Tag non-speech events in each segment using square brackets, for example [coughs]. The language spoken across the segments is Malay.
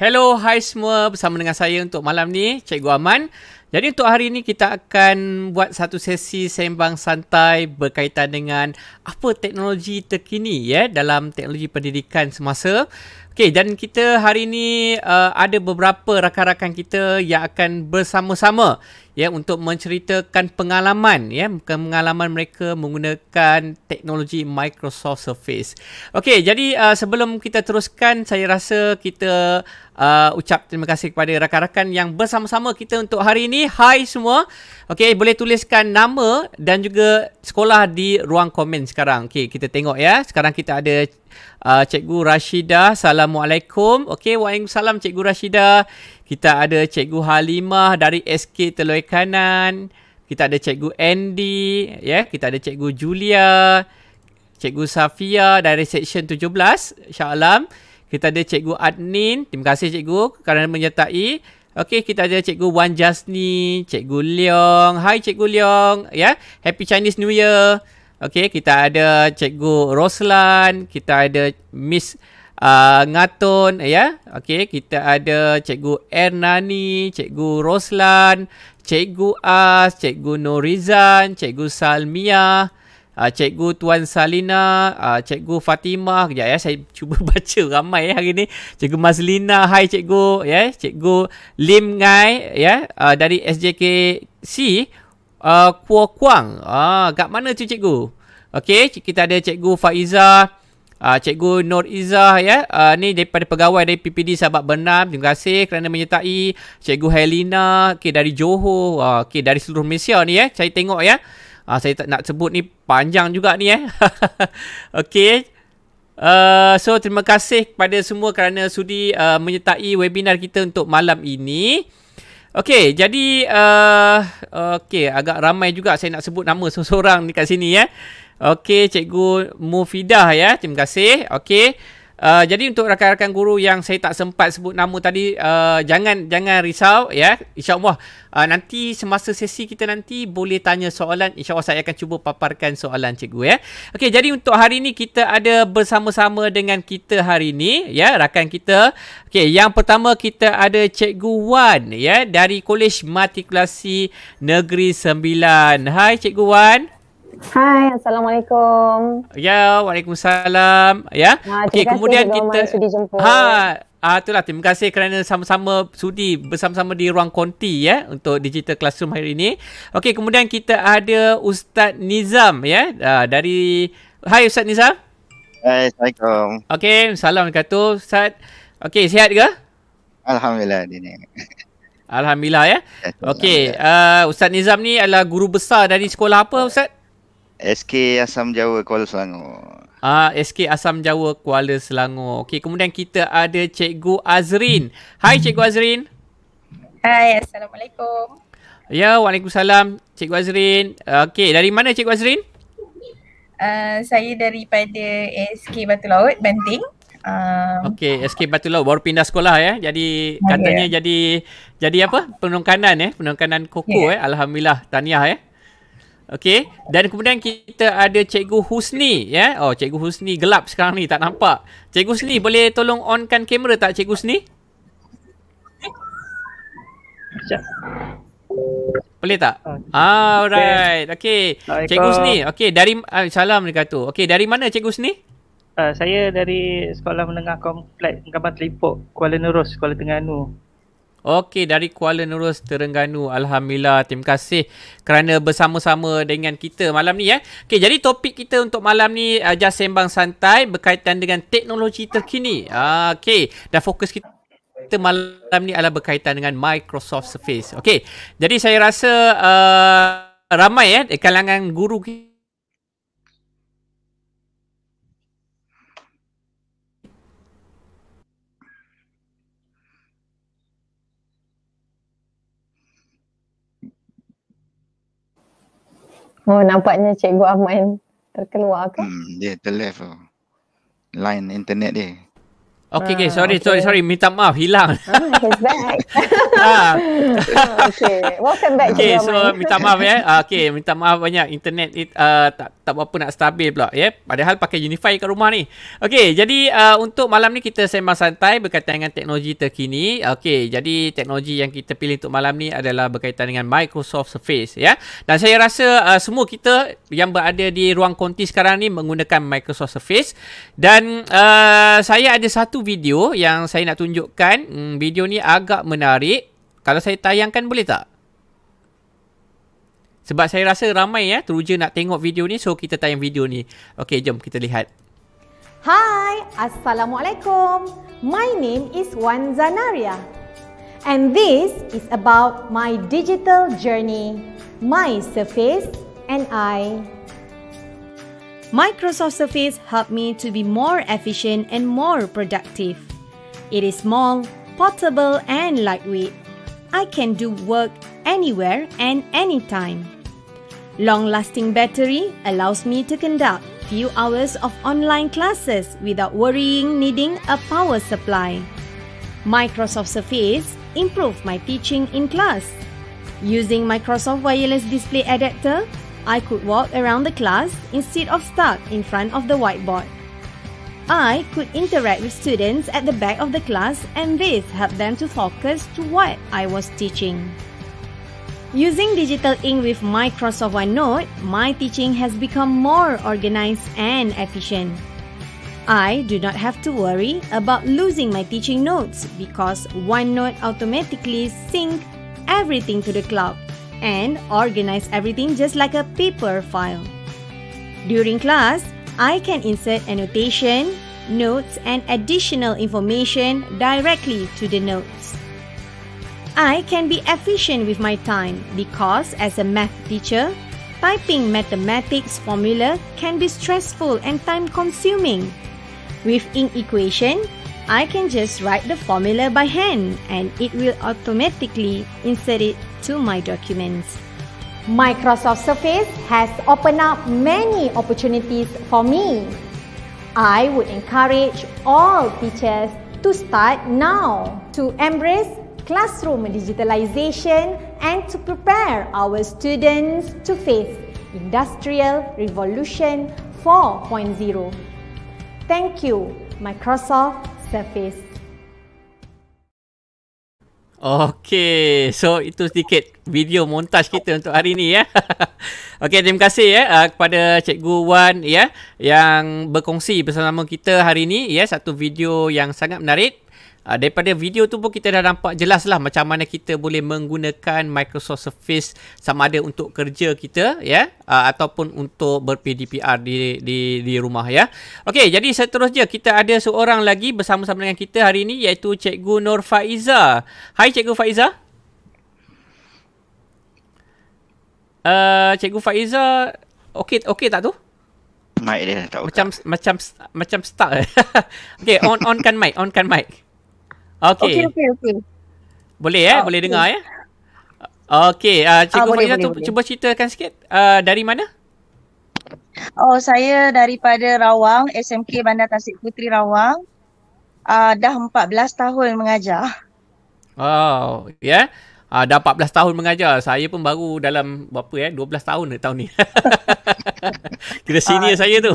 Hello, hai semua bersama dengan saya untuk malam ni, Cikgu Aman. Jadi untuk hari ini kita akan buat satu sesi sembang santai berkaitan dengan apa teknologi terkini ya dalam teknologi pendidikan semasa. Okay, dan kita hari ini uh, ada beberapa rakan-rakan kita yang akan bersama-sama ya untuk menceritakan pengalaman ya pengalaman mereka menggunakan teknologi Microsoft Surface. Okay, jadi uh, sebelum kita teruskan saya rasa kita uh, ucap terima kasih kepada rakan-rakan yang bersama-sama kita untuk hari ini. Hai semua. Okay, boleh tuliskan nama dan juga sekolah di ruang komen sekarang. Okay, kita tengok ya. Sekarang kita ada uh, Cikgu Rashidah. Assalamualaikum. Okey, waalaikumsalam Cikgu Rashida. Kita ada Cikgu Halimah dari SK Teluai Kanan. Kita ada Cikgu Andy, ya. Yeah. Kita ada Cikgu Julia, Cikgu Safia dari Section 17, Syalam. Kita ada Cikgu Adnin. Terima kasih Cikgu kerana menyertai. Okey, kita ada Cikgu Wan Jasni, Cikgu Leong. Hai Cikgu Leong, ya. Yeah. Happy Chinese New Year. Okey, kita ada Cikgu Roslan, kita ada Miss uh, Ngatun, ya. Yeah? Okey, kita ada Cikgu Ernani, Cikgu Roslan, Cikgu As, Cikgu Norizan, Cikgu Salmia, uh, Cikgu Tuan Salina, uh, Cikgu Fatimah. Kejap ya, saya [laughs] cuba baca ramai ya hari ni. Cikgu Maslina, hai Cikgu. ya, yeah? Cikgu Lim Ngai, ya, yeah? uh, dari SJKC uh, Kuo Kuang. Ah, uh, kat mana tu cikgu? Okey, kita ada cikgu Faiza, uh, cikgu Nur Iza ya. Uh, ni daripada pegawai dari PPD Sahabat Bernam. Terima kasih kerana menyertai cikgu Helena, okey dari Johor, uh, okey dari seluruh Malaysia ni ya. Saya tengok ya. Uh, saya tak nak sebut ni panjang juga ni eh. [laughs] okey. Uh, so terima kasih kepada semua kerana sudi uh, menyertai webinar kita untuk malam ini. Okey, jadi uh, okey agak ramai juga saya nak sebut nama seseorang dekat sini ya. Okey, cikgu Mufidah ya. Terima kasih. Okey. Uh, jadi untuk rakan-rakan guru yang saya tak sempat sebut nama tadi uh, jangan jangan risau ya yeah. insyaallah uh, nanti semasa sesi kita nanti boleh tanya soalan insyaallah saya akan cuba paparkan soalan cikgu ya yeah. okey jadi untuk hari ini kita ada bersama-sama dengan kita hari ini ya yeah, rakan kita okey yang pertama kita ada cikgu Wan ya yeah, dari Kolej Matrikulasi Negeri 9 hai cikgu Wan Hai, Assalamualaikum. Ya, Waalaikumsalam. Ya. Ha, Okey, kemudian kita sudi jemput. Ha, ah uh, itulah terima kasih kerana sama-sama sudi bersama-sama di ruang konti ya yeah, untuk digital classroom hari ini. Okey, kemudian kita ada Ustaz Nizam ya yeah, uh, dari Hai Ustaz Nizam. Hai, Assalamualaikum. Okey, salam kata Ustaz. Okey, sihat ke? Alhamdulillah dini. Alhamdulillah ya. Yeah. Okey, uh, Ustaz Nizam ni adalah guru besar dari sekolah apa Ustaz? SK Asam Jawa Kuala Selangor. Ah uh, SK Asam Jawa Kuala Selangor. Okey, kemudian kita ada Cikgu Azrin. Hai Cikgu Azrin. Hai, assalamualaikum. Ya, waalaikumsalam Cikgu Azrin. Okey, dari mana Cikgu Azrin? Uh, saya daripada SK Batu Laut Banting. Um, okey, SK Batu Laut baru pindah sekolah ya. Jadi katanya yeah. Ya. jadi jadi apa? Penungkanan ya, eh? penungkanan koko yeah. eh. Ya. Alhamdulillah, tahniah eh. Okey, dan kemudian kita ada Cikgu Husni, ya. Yeah? Oh, Cikgu Husni gelap sekarang ni, tak nampak. Cikgu Husni, boleh tolong onkan kamera tak Cikgu Husni? Sekejap. Boleh tak? Ah, ah alright. Okey. Cikgu Husni, okey, dari uh, salam dekat tu. Okey, dari mana Cikgu Husni? Uh, saya dari Sekolah Menengah Komplek Gambar Telipok, Kuala Nerus, Kuala Terengganu. Okey dari Kuala Nerus Terengganu alhamdulillah terima kasih kerana bersama-sama dengan kita malam ni ya. Eh. Okey jadi topik kita untuk malam ni ajar uh, sembang santai berkaitan dengan teknologi terkini. Ah, okey dah fokus kita malam ni adalah berkaitan dengan Microsoft Surface. Okey. Jadi saya rasa uh, ramai ya eh, kalangan guru kita Oh nampaknya Cikgu Aman terkeluar ke? Hmm, dia terlepas Line internet dia. Okay, okay. Ah, sorry, okay. sorry, sorry. Minta maaf. Hilang. Ah, he's back. [laughs] Ah. okay. Welcome back. Okay, so man. minta maaf ya. Eh. Yeah. Okay, minta maaf banyak. Internet it, uh, ah, tak tak apa nak stabil pula. Yeah. Padahal pakai Unify kat rumah ni. Okay, jadi uh, untuk malam ni kita sembang santai berkaitan dengan teknologi terkini. Okay, jadi teknologi yang kita pilih untuk malam ni adalah berkaitan dengan Microsoft Surface. ya. Yeah. Dan saya rasa uh, semua kita yang berada di ruang konti sekarang ni menggunakan Microsoft Surface. Dan uh, saya ada satu video yang saya nak tunjukkan. Hmm, video ni agak menarik. Kalau saya tayangkan boleh tak? Sebab saya rasa ramai ya teruja nak tengok video ni. So, kita tayang video ni. Okey, jom kita lihat. Hai, Assalamualaikum. My name is Wan Zanaria. And this is about my digital journey. My surface and I. Microsoft Surface helped me to be more efficient and more productive. It is small, portable, and lightweight. I can do work anywhere and anytime. Long lasting battery allows me to conduct few hours of online classes without worrying needing a power supply. Microsoft Surface improved my teaching in class. Using Microsoft Wireless Display Adapter, I could walk around the class instead of stuck in front of the whiteboard. I could interact with students at the back of the class and this helped them to focus to what I was teaching. Using digital ink with Microsoft OneNote, my teaching has become more organized and efficient. I do not have to worry about losing my teaching notes because OneNote automatically syncs everything to the cloud and organize everything just like a paper file. During class, I can insert annotation, notes, and additional information directly to the notes. I can be efficient with my time because as a math teacher, typing mathematics formula can be stressful and time consuming. With ink equation, I can just write the formula by hand and it will automatically insert it to my documents. Microsoft Surface has opened up many opportunities for me. I would encourage all teachers to start now to embrace classroom digitalization and to prepare our students to face Industrial Revolution 4.0. Thank you, Microsoft Surface. Okey, so itu sedikit video montaj kita untuk hari ini ya. [laughs] Okey, terima kasih ya ah, kepada Cikgu Wan ya yang berkongsi bersama kita hari ini ya satu video yang sangat menarik uh, daripada video tu pun kita dah nampak jelas lah macam mana kita boleh menggunakan Microsoft Surface sama ada untuk kerja kita ya yeah, uh, ataupun untuk ber di di di rumah ya. Yeah. Okey jadi seterusnya kita ada seorang lagi bersama-sama dengan kita hari ini iaitu Cikgu Nur Faiza. Hai Cikgu Faiza. Uh, Cikgu Faiza okey okey tak tu? Mic dia tak buka. Macam macam macam start. Eh. [laughs] Okey, on onkan mic, onkan mic. Okey. Okey okey okey. Boleh eh? Ah, boleh dengar ya? Eh? Okey, uh, cikgu ah, cuba ceritakan sikit. Uh, dari mana? Oh, saya daripada Rawang, SMK Bandar Tasik Puteri Rawang. Uh, dah 14 tahun mengajar. Oh, ya. Yeah. Ah dah 14 tahun mengajar. Saya pun baru dalam berapa eh 12 tahun dah eh, tahun ni. [laughs] Kira senior ah. saya tu.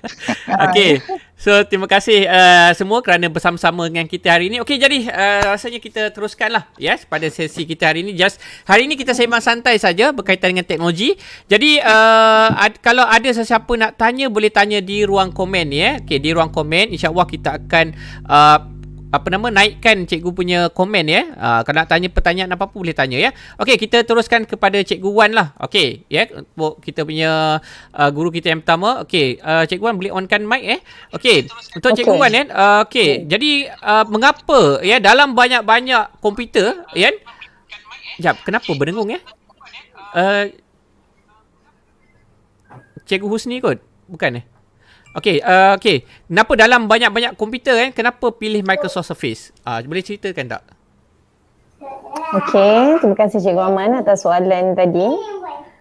[laughs] Okey. So terima kasih uh, semua kerana bersama-sama dengan kita hari ini. Okey jadi uh, rasanya kita teruskanlah yes pada sesi kita hari ini. Just hari ini kita sembang santai saja berkaitan dengan teknologi. Jadi uh, ad, kalau ada sesiapa nak tanya boleh tanya di ruang komen ya. Yeah. Okey di ruang komen Insyaallah kita akan uh, apa nama naikkan cikgu punya komen ya. Uh, kalau nak tanya pertanyaan apa pun boleh tanya ya. Okey kita teruskan kepada cikgu Wan lah. Okey ya yeah, kita punya uh, guru kita yang pertama. Okey uh, cikgu Wan boleh onkan mic eh. Okey untuk cikgu okay. Wan ya. Uh, Okey jadi uh, mengapa ya yeah, dalam banyak-banyak komputer ya. Yeah? Sekejap kenapa berdengung ya. Yeah? Uh, cikgu Husni kot bukan eh. Yeah? Okay, uh, okay. Kenapa dalam banyak-banyak komputer kan, kenapa pilih Microsoft Surface? Uh, boleh ceritakan tak? Okay, terima kasih Cikgu Aman atas soalan tadi.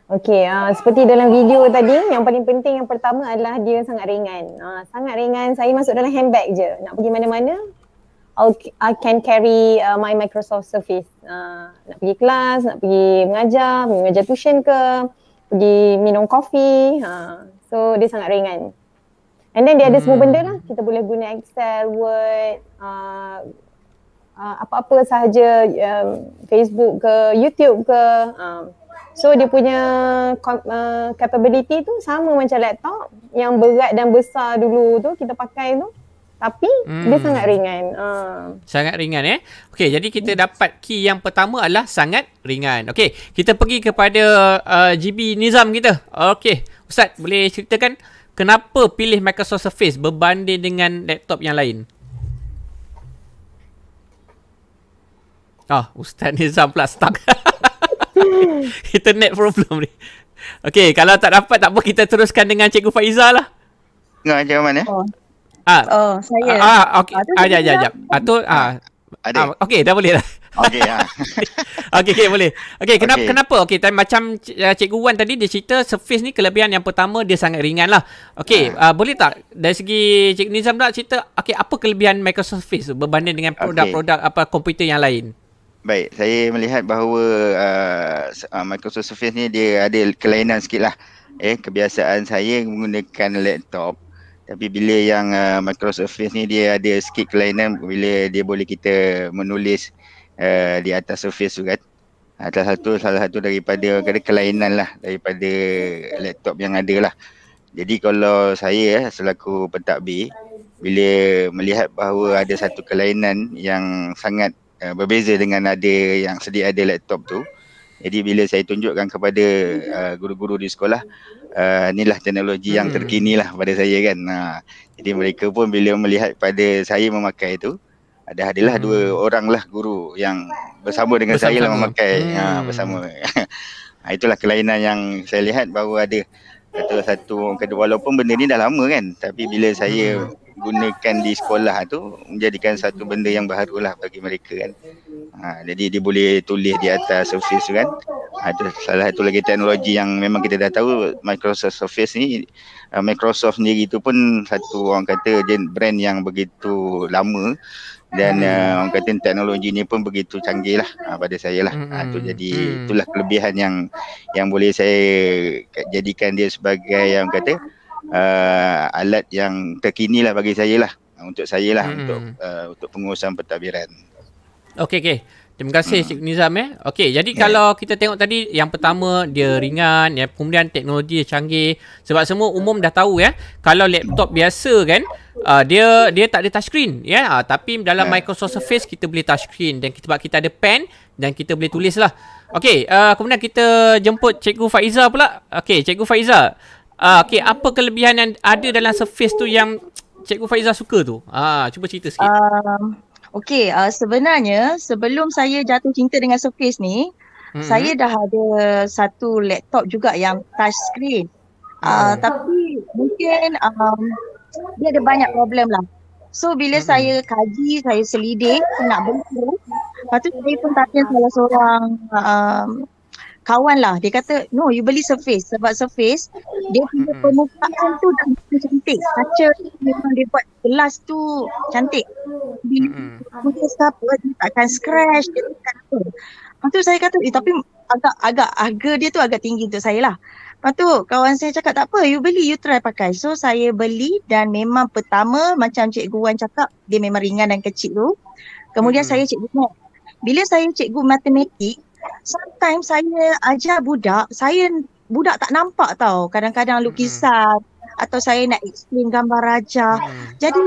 Okay, uh, ah, seperti dalam video tadi, yang paling penting yang pertama adalah dia sangat ringan. Uh, sangat ringan, saya masuk dalam handbag je. Nak pergi mana-mana, I can carry uh, my Microsoft Surface. Uh, nak pergi kelas, nak pergi mengajar, mengajar tuition ke, pergi minum kopi. Uh, so, dia sangat ringan. And then dia ada hmm. semua benda lah. Kita boleh guna Excel, Word, uh, uh, apa-apa sahaja um, Facebook ke, YouTube ke. Um. So dia punya uh, capability tu sama macam laptop yang berat dan besar dulu tu kita pakai tu. Tapi hmm. dia sangat ringan. Uh. Sangat ringan eh. Okay jadi kita dapat key yang pertama adalah sangat ringan. Okay kita pergi kepada uh, GB Nizam kita. Okay Ustaz boleh ceritakan? kenapa pilih Microsoft Surface berbanding dengan laptop yang lain? Ah, oh, Ustaz Nizam pula stuck. [laughs] Internet problem ni. Okay, kalau tak dapat tak apa kita teruskan dengan Cikgu Faizah lah. Dengar macam mana? Eh? Oh. Ah. Oh, saya. Ah, ah okey. Ah, jap, jap, jap. Ah, tu, ah. Ah, ah okey, dah boleh lah. Okey ah. [laughs] okey okay, boleh. Okey kenapa okay. kenapa? Okey tapi macam eh, cikgu Wan tadi dia cerita surface ni kelebihan yang pertama dia sangat ringan lah Okey yeah. Ha. uh, boleh tak dari segi cik Nizam nak cerita okey apa kelebihan Microsoft Surface berbanding dengan produk-produk okay. apa komputer yang lain? Baik, saya melihat bahawa uh, uh Microsoft Surface ni dia ada kelainan sikit lah. Eh, kebiasaan saya menggunakan laptop. Tapi bila yang uh, Microsoft Surface ni dia ada sikit kelainan bila dia boleh kita menulis uh, di atas surface tu kan salah satu salah satu daripada kata kelainan lah daripada laptop yang ada lah jadi kalau saya eh, selaku pentadbir bila melihat bahawa ada satu kelainan yang sangat uh, berbeza dengan ada yang sedia ada laptop tu jadi bila saya tunjukkan kepada uh, guru-guru di sekolah uh, inilah teknologi yang hmm. terkini lah pada saya kan uh, jadi mereka pun bila melihat pada saya memakai tu ada adalah hmm. dua orang lah guru yang bersama dengan bersama saya lah memakai hmm. ha, bersama. [laughs] Ha, itulah kelainan yang saya lihat bahawa ada satu satu kata walaupun benda ni dah lama kan tapi bila saya hmm. gunakan di sekolah tu menjadikan satu benda yang lah bagi mereka kan. Ha, jadi dia boleh tulis di atas surface tu kan. Ha, itu salah satu lagi teknologi yang memang kita dah tahu Microsoft Surface ni uh, Microsoft sendiri tu pun satu orang kata brand yang begitu lama dan uh, orang kata teknologi ni pun begitu canggih lah uh, pada saya lah mm-hmm. uh, tu hmm. jadi hmm. itulah kelebihan yang yang boleh saya jadikan dia sebagai yang eh, kata uh, alat yang terkini lah bagi saya lah untuk saya lah mm-hmm. untuk uh, untuk pengurusan pentadbiran okey okey Terima kasih Cik Nizam eh. Okey, jadi yeah. kalau ya. kita tengok tadi yang pertama dia ringan, ya kemudian teknologi canggih sebab semua umum dah tahu ya. Kalau laptop biasa kan, uh, dia dia tak ada touchscreen ya yeah? uh, tapi dalam yeah. Microsoft Surface kita boleh touchscreen dan kita buat kita ada pen dan kita boleh tulis lah okey uh, kemudian kita jemput cikgu Faiza pula okey cikgu Faiza uh, okey apa kelebihan yang ada dalam Surface tu yang cikgu Faiza suka tu ah uh, cuba cerita sikit um, okey uh, sebenarnya sebelum saya jatuh cinta dengan Surface ni hmm saya dah ada satu laptop juga yang touchscreen Uh, hmm. Tapi mungkin um, dia ada banyak problem lah. So bila hmm. saya kaji, saya selidik, nak bantu. Lepas tu saya pun tanya salah seorang um, kawan lah. Dia kata, no you beli surface. Sebab surface, dia punya hmm. permukaan tu dah begitu cantik. Kaca memang dia buat gelas tu cantik. Bila hmm. dia apa, dia takkan scratch, dia takkan apa. Lepas tu saya kata, eh tapi agak agak harga dia tu agak tinggi untuk saya lah. Lepas tu kawan saya cakap tak apa you beli you try pakai. So saya beli dan memang pertama macam cikgu Wan cakap dia memang ringan dan kecil tu. Kemudian hmm. saya cikgu Mok. Bila saya cikgu matematik, sometimes saya ajar budak, saya budak tak nampak tau. Kadang-kadang lukisan hmm. atau saya nak explain gambar raja. Hmm. Jadi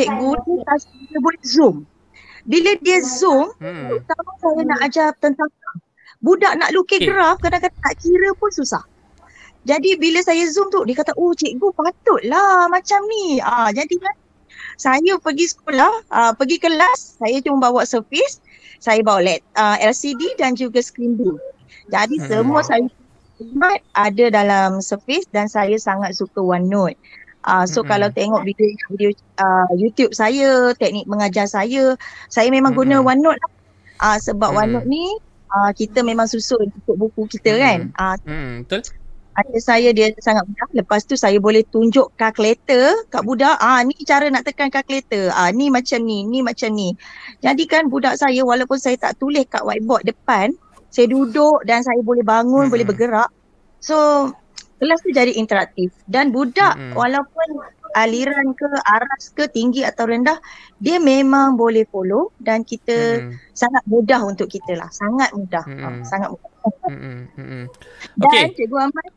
cikgu tu kasi boleh zoom. Bila dia zoom, hmm. saya nak ajar tentang Budak nak lukis okay. graf kadang-kadang nak kira pun susah. Jadi bila saya zoom tu dia kata oh cikgu patutlah macam ni. Ah jadi kan, saya pergi sekolah, ah, pergi kelas, saya cuma bawa surface, saya bawa LED, ah, LCD dan juga screen blue. Jadi hmm. semua saya khidmat ada dalam surface dan saya sangat suka OneNote. Uh, ah, so mm-hmm. kalau tengok video video uh, YouTube saya, teknik mengajar saya, saya memang mm-hmm. guna hmm. OneNote lah. Uh, sebab mm-hmm. OneNote ni uh, kita memang susun untuk buku kita hmm. kan. Uh, hmm, betul. Ada saya dia sangat mudah. Lepas tu saya boleh tunjuk kalkulator kat budak. Ah ni cara nak tekan kalkulator. Ah ni macam ni, ni macam ni. Jadi kan budak saya walaupun saya tak tulis kat whiteboard depan, saya duduk dan saya boleh bangun, hmm. boleh bergerak. So kelas tu jadi interaktif dan budak hmm. walaupun aliran ke aras ke tinggi atau rendah dia memang boleh follow dan kita hmm sangat mudah untuk kita lah sangat mudah hmm uh, sangat mudah mm-hmm. dan okay. cikgu Ahmad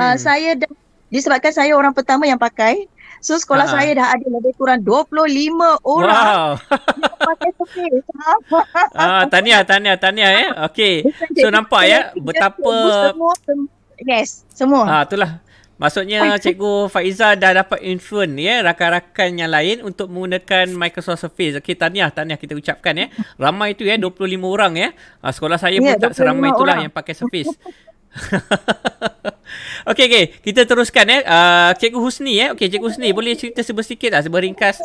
uh, saya dah disebabkan saya orang pertama yang pakai so sekolah uh-huh. saya dah ada lebih kurang 25 orang wow. [laughs] [laughs] ah, tanya tanya tanya ya. okay So nampak ya betapa Yes, semua. ah, itulah. Maksudnya Oi. Cikgu Faiza dah dapat influence eh, ya rakan-rakan yang lain untuk menggunakan Microsoft Surface. Okey, tahniah, tahniah kita ucapkan ya. Ramai itu ya 25 orang ya. Sekolah saya yeah, pun ya, tak seramai itulah yang pakai Surface. [laughs] okey, okey. Kita teruskan ya. Uh, Cikgu Husni ya. Okey, Cikgu Husni boleh cerita sebentar sikit lah, seberingkas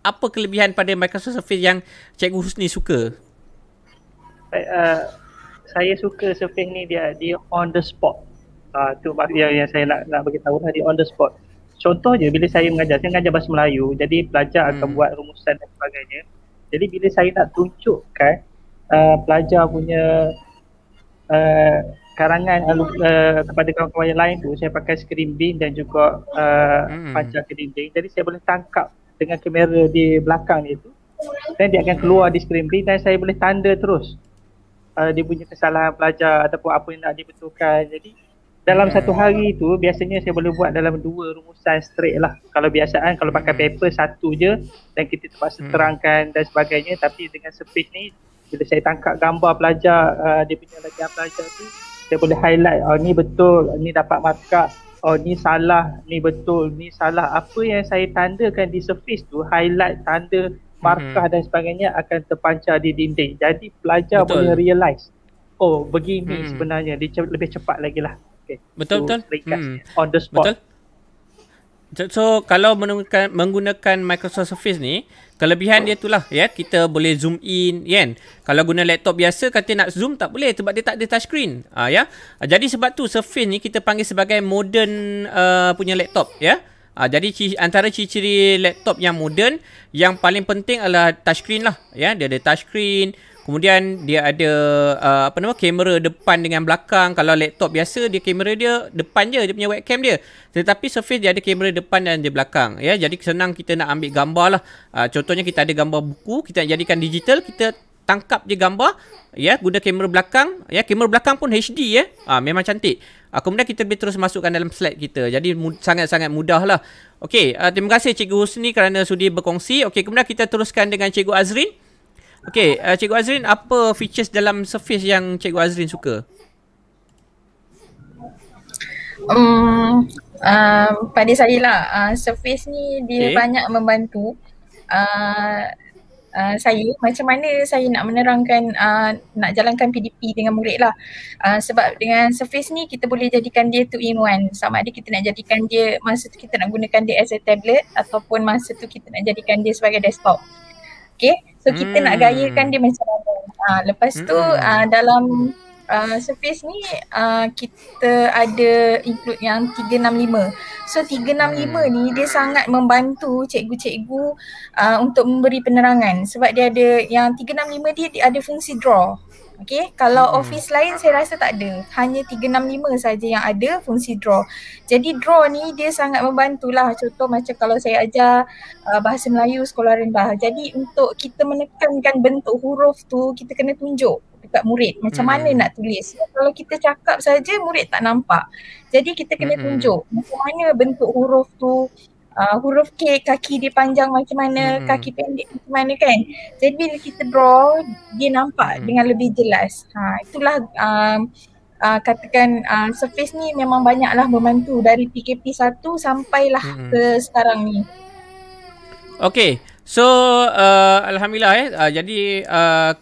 apa kelebihan pada Microsoft Surface yang Cikgu Husni suka? Uh, saya suka Surface ni dia dia on the spot uh, tu yang, yang saya nak nak bagi tadi on the spot. Contoh je bila saya mengajar, saya mengajar bahasa Melayu, jadi pelajar hmm. akan buat rumusan dan sebagainya. Jadi bila saya nak tunjukkan uh, pelajar punya uh, karangan uh, uh, kepada kawan-kawan yang lain tu, saya pakai screen bin dan juga uh, hmm. pancar screen bin. Jadi saya boleh tangkap dengan kamera di belakang dia tu. Dan dia akan keluar di screen bin dan saya boleh tanda terus uh, dia punya kesalahan pelajar ataupun apa yang nak dibetulkan. Jadi dalam ya. satu hari tu biasanya saya boleh buat dalam dua rumusan straight lah kalau biasaan kalau pakai hmm. paper satu je dan kita terpaksa hmm. terangkan dan sebagainya tapi dengan speed ni bila saya tangkap gambar pelajar uh, dia punya latihan pelajar tu saya boleh highlight oh ni betul ni dapat markah oh ni salah ni betul ni salah apa yang saya tandakan di surface tu highlight tanda markah hmm. dan sebagainya akan terpancar di dinding jadi pelajar betul. boleh realise oh begini hmm. sebenarnya dia lebih cepat lagi lah Betul betul. Hmm. On the spot. Betul. So kalau menggunakan menggunakan Microsoft Surface ni, kelebihan dia itulah ya, kita boleh zoom in kan. Kalau guna laptop biasa kata nak zoom tak boleh sebab dia tak ada touch screen. Ah ya. Ah, jadi sebab tu Surface ni kita panggil sebagai modern uh, punya laptop ya. Yeah? Uh, jadi antara ciri-ciri laptop yang modern yang paling penting adalah touch screen lah ya. Dia ada touch screen, Kemudian dia ada uh, apa nama kamera depan dengan belakang. Kalau laptop biasa dia kamera dia depan je dia punya webcam dia. Tetapi Surface dia ada kamera depan dan dia belakang. Ya, jadi senang kita nak ambil gambar lah. Uh, contohnya kita ada gambar buku, kita nak jadikan digital, kita tangkap je gambar ya guna kamera belakang ya kamera belakang pun HD ya ha, memang cantik ha, kemudian kita boleh terus masukkan dalam slide kita jadi sangat-sangat mudah lah okey uh, terima kasih cikgu Husni kerana sudi berkongsi okey kemudian kita teruskan dengan cikgu Azrin Okay, uh, Cikgu Azrin apa features dalam Surface yang Cikgu Azrin suka? Um, uh, pada saya lah, uh, Surface ni dia okay. banyak membantu uh, uh, saya macam mana saya nak menerangkan uh, nak jalankan PDP dengan murid lah. Uh, sebab dengan Surface ni kita boleh jadikan dia 2 in 1. Sama ada kita nak jadikan dia masa tu kita nak gunakan dia as a tablet ataupun masa tu kita nak jadikan dia sebagai desktop. Okay, So kita hmm. nak gayakan dia macam mana. Ha, lepas tu hmm. uh, dalam uh, ah, surface ni uh, kita ada include yang 365. So 365 hmm. ni dia sangat membantu cikgu-cikgu uh, untuk memberi penerangan sebab dia ada yang 365 dia ada fungsi draw. Okay, kalau hmm. office lain saya rasa tak ada. Hanya 365 saja yang ada fungsi draw. Jadi draw ni dia sangat membantulah. Contoh macam kalau saya ajar uh, bahasa Melayu sekolah rendah. Jadi untuk kita menekankan bentuk huruf tu kita kena tunjuk dekat murid macam hmm. mana nak tulis. Kalau kita cakap saja murid tak nampak. Jadi kita kena hmm. tunjuk macam mana bentuk huruf tu uh, huruf K kaki dia panjang macam mana, hmm. kaki pendek macam mana kan. Jadi bila kita draw dia nampak hmm. dengan lebih jelas. Ha itulah um, uh, katakan uh, surface ni memang banyaklah membantu dari PKP 1 sampailah hmm. ke sekarang ni. Okay So uh, alhamdulillah eh uh, jadi uh,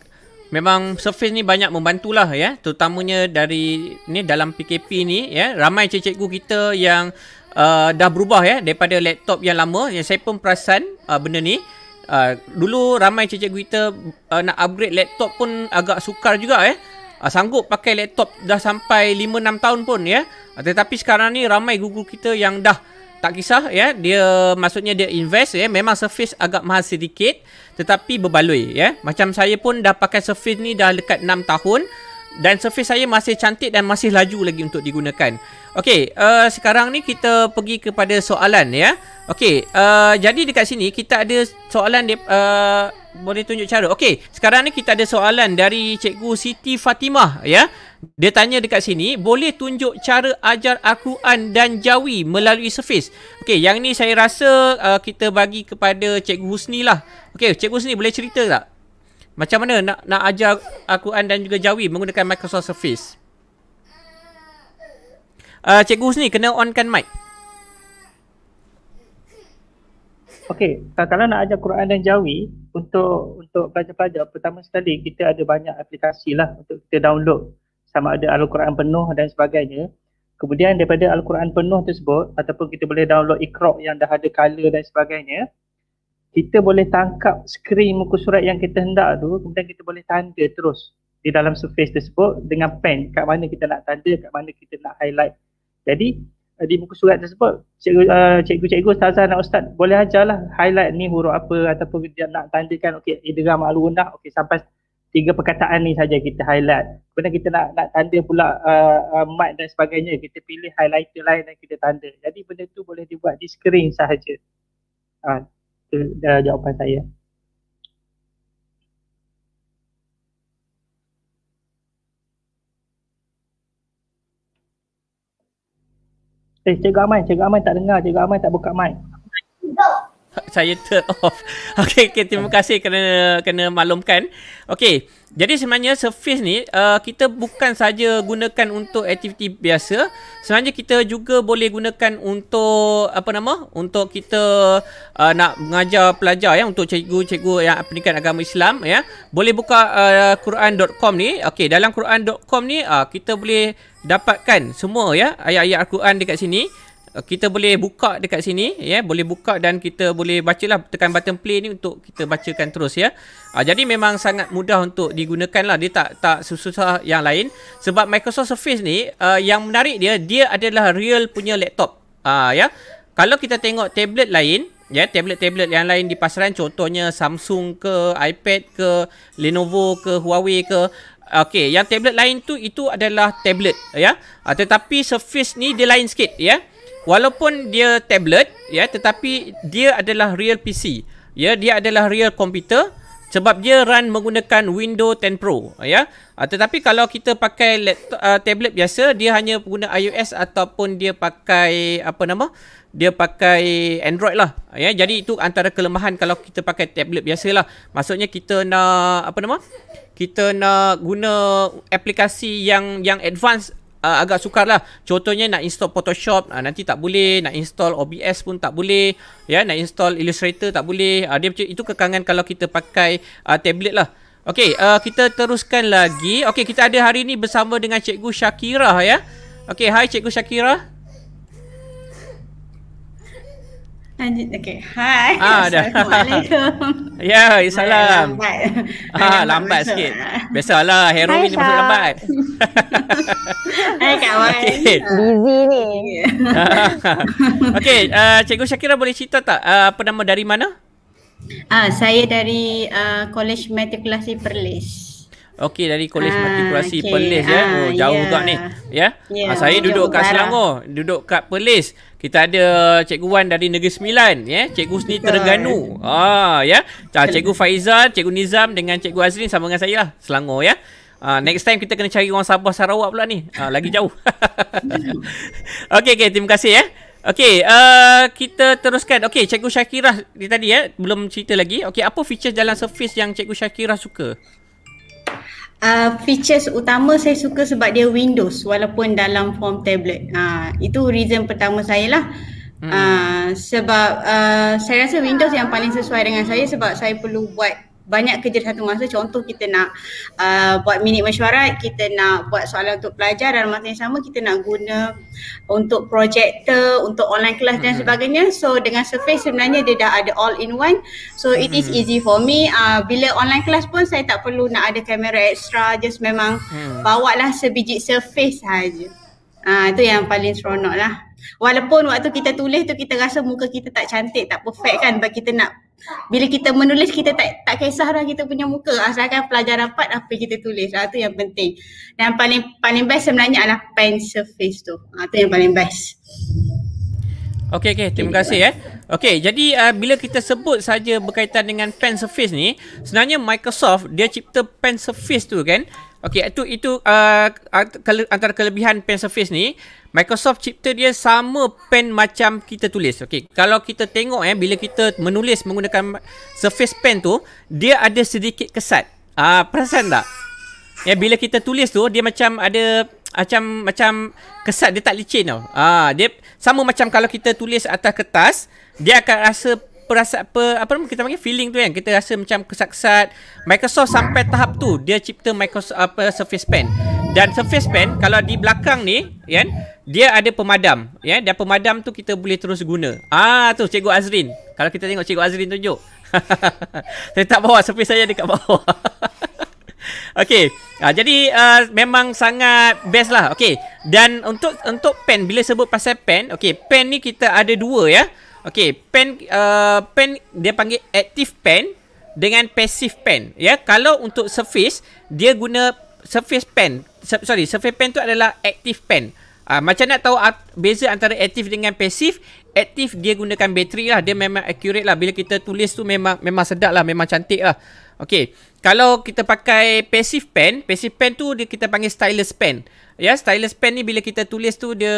Memang surface ni banyak membantulah ya terutamanya dari ni dalam PKP ni ya ramai cikgu kita yang Uh, dah berubah ya daripada laptop yang lama yang saya pun perasan uh, benda ni. Uh, dulu ramai cikgu kita uh, nak upgrade laptop pun agak sukar juga eh. Uh, sanggup pakai laptop dah sampai 5 6 tahun pun ya. Uh, tetapi sekarang ni ramai guru kita yang dah tak kisah ya. Dia maksudnya dia invest ya. Memang Surface agak mahal sedikit tetapi berbaloi ya. Macam saya pun dah pakai Surface ni dah dekat 6 tahun dan surface saya masih cantik dan masih laju lagi untuk digunakan. Okey, uh, sekarang ni kita pergi kepada soalan ya. Okey, uh, jadi dekat sini kita ada soalan uh, boleh tunjuk cara. Okey, sekarang ni kita ada soalan dari cikgu Siti Fatimah ya. Dia tanya dekat sini, boleh tunjuk cara ajar Al-Quran dan Jawi melalui surface. Okey, yang ni saya rasa uh, kita bagi kepada cikgu Husni lah. Okey, cikgu Husni boleh cerita tak? Macam mana nak nak ajar Al-Quran dan juga Jawi menggunakan Microsoft Surface? Uh, cikgu sini kena onkan mic. Okey, kalau nak ajar Quran dan Jawi untuk untuk pelajar-pelajar pertama sekali kita ada banyak aplikasi lah untuk kita download sama ada Al-Quran penuh dan sebagainya. Kemudian daripada Al-Quran penuh tersebut ataupun kita boleh download Iqra yang dah ada color dan sebagainya kita boleh tangkap skrin muka surat yang kita hendak tu kemudian kita boleh tanda terus di dalam surface tersebut dengan pen kat mana kita nak tanda kat mana kita nak highlight jadi eh, di muka surat tersebut cikgu eh, cikgu cikgu ustazah dan ustaz boleh ajarlah highlight ni huruf apa ataupun dia nak tandakan okey idgha ma'lu gunnah okey sampai tiga perkataan ni saja kita highlight kemudian kita nak nak tanda pula uh, eh, uh, mat dan sebagainya kita pilih highlighter lain dan kita tanda jadi benda tu boleh dibuat di screen sahaja ah itu adalah jawapan saya. Eh, Cikgu Aman, Cikgu Aman tak dengar, Cikgu Aman tak buka mic. [laughs] saya turn off. [laughs] Okay, okay, terima kasih kerana kena maklumkan. Okay, jadi sebenarnya surface ni uh, kita bukan saja gunakan untuk aktiviti biasa. Sebenarnya kita juga boleh gunakan untuk apa nama? Untuk kita uh, nak mengajar pelajar ya untuk cikgu-cikgu yang pendidikan agama Islam ya. Boleh buka uh, quran.com ni. Okey, dalam quran.com ni uh, kita boleh dapatkan semua ya ayat-ayat Al-Quran dekat sini. Eh, kita boleh buka dekat sini ya boleh buka dan kita boleh bacalah tekan button play ni untuk kita bacakan terus ya uh, jadi memang sangat mudah untuk digunakan lah dia tak tak susah yang lain sebab Microsoft Surface ni uh, yang menarik dia dia adalah real punya laptop uh, ya kalau kita tengok tablet lain ya tablet-tablet yang lain di pasaran contohnya Samsung ke iPad ke Lenovo ke Huawei ke okay. yang tablet lain tu itu adalah tablet ya. Uh, tetapi Surface ni dia lain sikit ya walaupun dia tablet ya tetapi dia adalah real PC ya dia adalah real komputer sebab dia run menggunakan Windows 10 Pro ya ah, tetapi kalau kita pakai laptop uh, tablet biasa dia hanya guna iOS ataupun dia pakai apa nama dia pakai Android lah ya jadi itu antara kelemahan kalau kita pakai tablet biasalah maksudnya kita nak apa nama kita nak guna aplikasi yang yang advance uh, agak sukar lah Contohnya nak install Photoshop uh, nanti tak boleh Nak install OBS pun tak boleh ya Nak install Illustrator tak boleh uh, dia Itu kekangan kalau kita pakai uh, tablet lah Okay, uh, kita teruskan lagi Okay, kita ada hari ni bersama dengan Cikgu Shakira ya Okay, hai Cikgu Shakira. Hai Okay, hi. Ah, Assalamualaikum. [laughs] Ya, ya, salam. Lambat. Ah, lambat sikit. Biasalah, hero ni masuk lambat. [laughs] hai, kawan. Okay. Busy ni. [laughs] okay, uh, Cikgu Syakira boleh cerita tak uh, apa nama dari mana? Ah, saya dari uh, College Matriculasi Perlis. Okey dari kolej ah, matrikulasi okay. Perlis ya. Ah, oh jauh tak ya. juga ni. Ya. Yeah. Yeah, ah, saya duduk kat lah. Selangor, duduk kat Perlis. Kita ada cikgu Wan dari Negeri Sembilan, ya. Yeah. Cikgu sini Terengganu. Ah ya. Yeah. Ah, cikgu Faizal, cikgu Nizam dengan cikgu Azrin sama dengan saya lah Selangor ya. Yeah. Ah next time kita kena cari orang Sabah Sarawak pula ni. Ah lagi jauh. [laughs] okey okey terima kasih ya. Yeah. Okey, uh, kita teruskan. Okey, Cikgu Syakirah tadi ya, eh, belum cerita lagi. Okey, apa feature jalan surface yang Cikgu Syakirah suka? Uh, features utama saya suka sebab dia Windows walaupun dalam form tablet. Uh, itu reason pertama saya lah. Hmm. Uh, sebab uh, saya rasa Windows yang paling sesuai dengan saya sebab saya perlu buat banyak kerja satu masa contoh kita nak uh, buat minit mesyuarat kita nak buat soalan untuk pelajar dan masa yang sama kita nak guna untuk projector untuk online kelas dan sebagainya so dengan surface sebenarnya dia dah ada all in one so it is easy for me uh, bila online kelas pun saya tak perlu nak ada kamera extra just memang mm. bawa lah sebiji surface saja uh, ah, itu yang paling seronok lah Walaupun waktu kita tulis tu kita rasa muka kita tak cantik, tak perfect kan bagi kita nak bila kita menulis kita tak tak kisah dah kita punya muka asalkan pelajar dapat apa kita tulis lah tu yang penting dan paling paling best sebenarnya adalah pen surface tu ha, tu yang paling best Okey okey terima kasih eh. Okey jadi uh, bila kita sebut saja berkaitan dengan pen surface ni sebenarnya Microsoft dia cipta pen surface tu kan Okey, itu itu uh, antara kelebihan pen surface ni. Microsoft cipta dia sama pen macam kita tulis. Okey, kalau kita tengok eh bila kita menulis menggunakan surface pen tu, dia ada sedikit kesat. Ah, uh, perasan tak? Ya, eh, bila kita tulis tu dia macam ada macam macam kesat dia tak licin tau. Ah, uh, dia sama macam kalau kita tulis atas kertas, dia akan rasa perasa apa apa nama kita panggil feeling tu kan kita rasa macam kesaksat Microsoft sampai tahap tu dia cipta Microsoft apa Surface Pen dan Surface Pen kalau di belakang ni kan dia ada pemadam ya Dia pemadam tu kita boleh terus guna ah tu cikgu Azrin kalau kita tengok cikgu Azrin tunjuk [laughs] saya tak bawa Surface saya dekat bawah [laughs] Okey, ha, jadi uh, memang sangat best lah. Okey, dan untuk untuk pen bila sebut pasal pen, okey, pen ni kita ada dua ya. Okey, pen uh, pen dia panggil active pen dengan passive pen. Ya, yeah? kalau untuk surface dia guna surface pen. Sur- sorry, surface pen tu adalah active pen. Uh, macam nak tahu at- beza antara active dengan passive? Active dia gunakan bateri lah. Dia memang accurate lah. Bila kita tulis tu memang memang sedap lah. Memang cantik lah. Okay. Kalau kita pakai passive pen. Passive pen tu dia kita panggil stylus pen. Ya, stylus pen ni bila kita tulis tu dia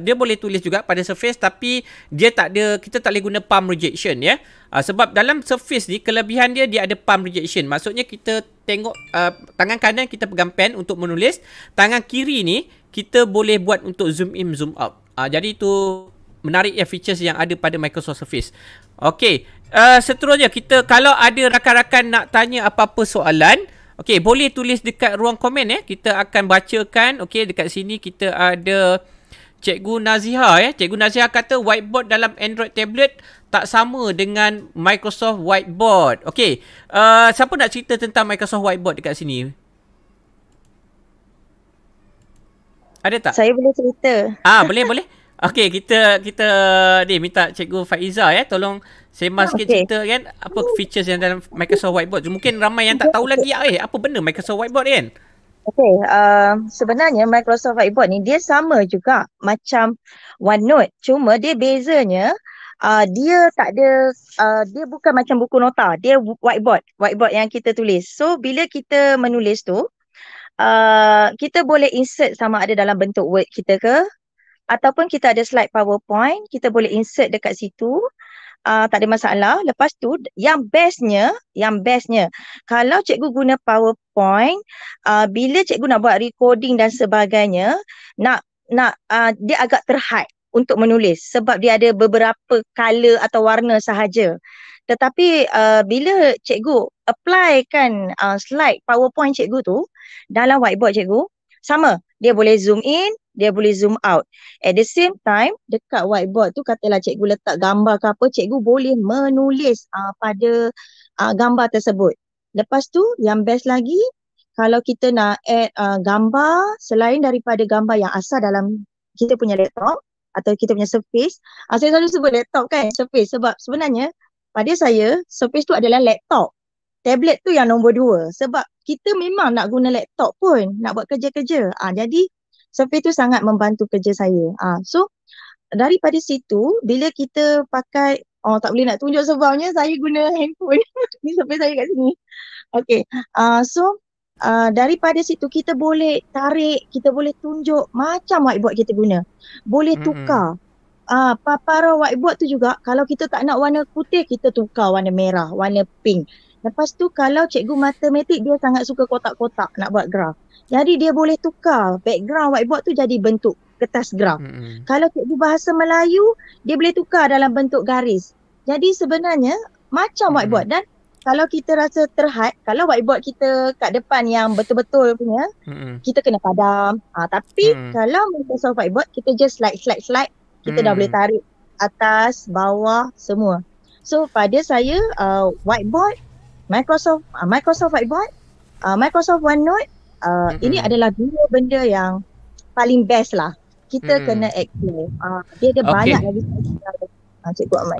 dia boleh tulis juga pada surface tapi dia tak ada kita tak boleh guna palm rejection ya. Uh, sebab dalam surface ni kelebihan dia dia ada palm rejection. Maksudnya kita tengok uh, tangan kanan kita pegang pen untuk menulis, tangan kiri ni kita boleh buat untuk zoom in zoom out. Uh, jadi itu menarik ya features yang ada pada Microsoft Surface. Okey, uh, seterusnya kita kalau ada rakan-rakan nak tanya apa-apa soalan, Okey, boleh tulis dekat ruang komen eh. Kita akan bacakan. Okey, dekat sini kita ada Cikgu Naziha eh. Cikgu Naziha kata whiteboard dalam Android tablet tak sama dengan Microsoft Whiteboard. Okey, uh, siapa nak cerita tentang Microsoft Whiteboard dekat sini? Ada tak? Saya boleh cerita. Ah, boleh, boleh. Okey, kita kita ni minta Cikgu Faiza ya, eh, tolong sembang ah, sikit okay. cerita kan apa features yang dalam Microsoft Whiteboard. Mungkin ramai yang tak tahu lagi ah, eh apa benda Microsoft Whiteboard kan? Okey, uh, sebenarnya Microsoft Whiteboard ni dia sama juga macam OneNote. Cuma dia bezanya uh, dia tak ada uh, dia bukan macam buku nota. Dia whiteboard, whiteboard yang kita tulis. So bila kita menulis tu Uh, kita boleh insert sama ada dalam bentuk word kita ke ataupun kita ada slide powerpoint kita boleh insert dekat situ uh, tak ada masalah lepas tu yang bestnya yang bestnya kalau cikgu guna powerpoint uh, bila cikgu nak buat recording dan sebagainya nak nak uh, dia agak terhad untuk menulis sebab dia ada beberapa color atau warna sahaja tetapi uh, bila cikgu apply kan uh, slide powerpoint cikgu tu dalam whiteboard cikgu sama dia boleh zoom in dia boleh zoom out at the same time dekat whiteboard tu katalah cikgu letak gambar ke apa cikgu boleh menulis uh, pada uh, gambar tersebut lepas tu yang best lagi kalau kita nak add uh, gambar selain daripada gambar yang asal dalam kita punya laptop atau kita punya surface uh, saya selalu sebut laptop kan surface sebab sebenarnya pada saya surface tu adalah laptop tablet tu yang nombor dua sebab kita memang nak guna laptop pun nak buat kerja-kerja ah ha, jadi Surface tu sangat membantu kerja saya ah ha, so daripada situ bila kita pakai oh tak boleh nak tunjuk sebabnya saya guna [laughs] handphone ni sampai saya kat sini Okay, ah so Uh, daripada situ kita boleh tarik, kita boleh tunjuk macam whiteboard kita guna. Boleh tukar. Ah mm-hmm. uh, papara whiteboard tu juga kalau kita tak nak warna putih kita tukar warna merah, warna pink. Lepas tu kalau cikgu matematik dia sangat suka kotak-kotak nak buat graf. Jadi dia boleh tukar background whiteboard tu jadi bentuk kertas graf. Mm-hmm. Kalau cikgu bahasa Melayu dia boleh tukar dalam bentuk garis. Jadi sebenarnya macam mm-hmm. whiteboard dan kalau kita rasa terhad, kalau whiteboard kita kat depan yang betul-betul punya, mm-hmm. kita kena padam. Ha, tapi mm-hmm. kalau Microsoft whiteboard kita just slide slide slide kita mm-hmm. dah mm. boleh tarik atas, bawah semua. So pada saya uh, whiteboard Microsoft uh, Microsoft Whiteboard, uh, Microsoft OneNote, uh, mm-hmm. ini adalah dua benda yang paling best lah. Kita hmm kena explore. Uh, dia ada okay. banyak lagi uh,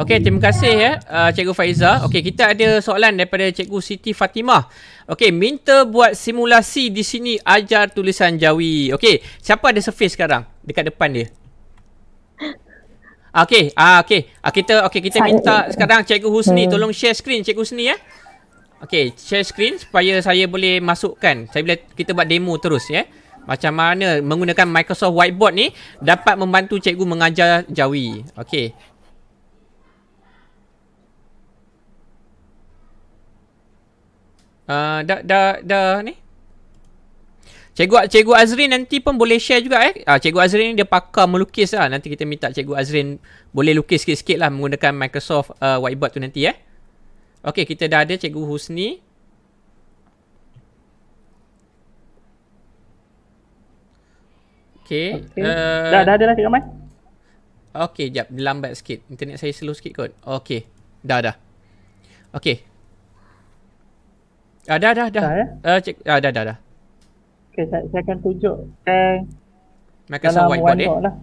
Okey, terima kasih ya, uh, Cikgu Faiza. Okey, kita ada soalan daripada Cikgu Siti Fatimah. Okey, minta buat simulasi di sini ajar tulisan Jawi. Okey, siapa ada surface sekarang dekat depan dia? Okey, ah okey. Uh, ah, kita okey, kita minta sekarang Cikgu Husni hmm. tolong share screen Cikgu Husni ya. Eh? Okay, share screen supaya saya boleh masukkan. Saya boleh kita buat demo terus ya. Yeah. Macam mana menggunakan Microsoft Whiteboard ni dapat membantu cikgu mengajar Jawi. Okay. Uh, ah, dah, dah, dah ni. Cikgu Cikgu Azrin nanti pun boleh share juga eh. Ah, Cikgu Azrin ni dia pakar melukis lah. Nanti kita minta Cikgu Azrin boleh lukis sikit-sikit lah menggunakan Microsoft uh, Whiteboard tu nanti eh. Okey, kita dah ada Cikgu Husni. Okey. Okay. Uh, eh, dah, dah ada lah Cikgu Man. Okey, jap. Lambat sikit. Internet saya slow sikit kot. Okey. Dah, dah. Okey. Ah, dah, dah, dah. Dah, ya? uh, cik, ah, dah, dah. dah. Okey, saya, saya akan tunjukkan eh, Microsoft dalam whiteboard, whiteboard eh. lah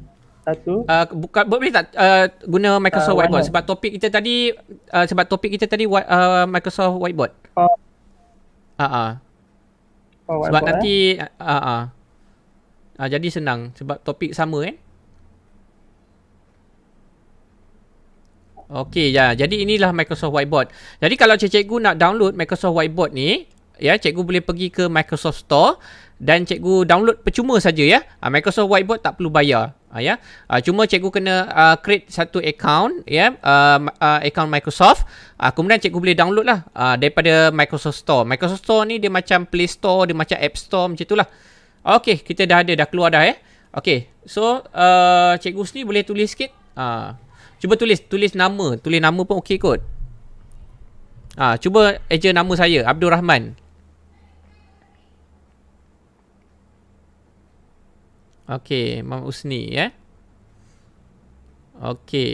satu uh, bukan boleh tak uh, guna uh, Microsoft uh, Whiteboard sebab topik kita tadi uh, sebab topik kita tadi uh, Microsoft Whiteboard. Ha ah. ah. Oh, eh? Uh, uh. oh, sebab nanti ha eh? ah. Uh, uh. uh, jadi senang sebab topik sama eh. Okey ya jadi inilah Microsoft Whiteboard. Jadi kalau cikgu nak download Microsoft Whiteboard ni ya cikgu boleh pergi ke Microsoft Store dan cikgu download percuma saja ya. Ah, Microsoft Whiteboard tak perlu bayar. Ah, ya. Ah, cuma cikgu kena create satu account ya, account Microsoft. Kemudian cikgu boleh download lah daripada Microsoft Store. Microsoft Store ni dia macam Play Store, dia macam App Store macam itulah. Okey, kita dah ada dah keluar dah eh. Okey. So, uh, cikgu sini boleh tulis sikit. Ah. Uh, cuba tulis tulis nama, tulis nama pun okey kot. Ah, cuba eja nama saya Abdul Rahman. Okey, Mam Usni ya. Yeah? Okey.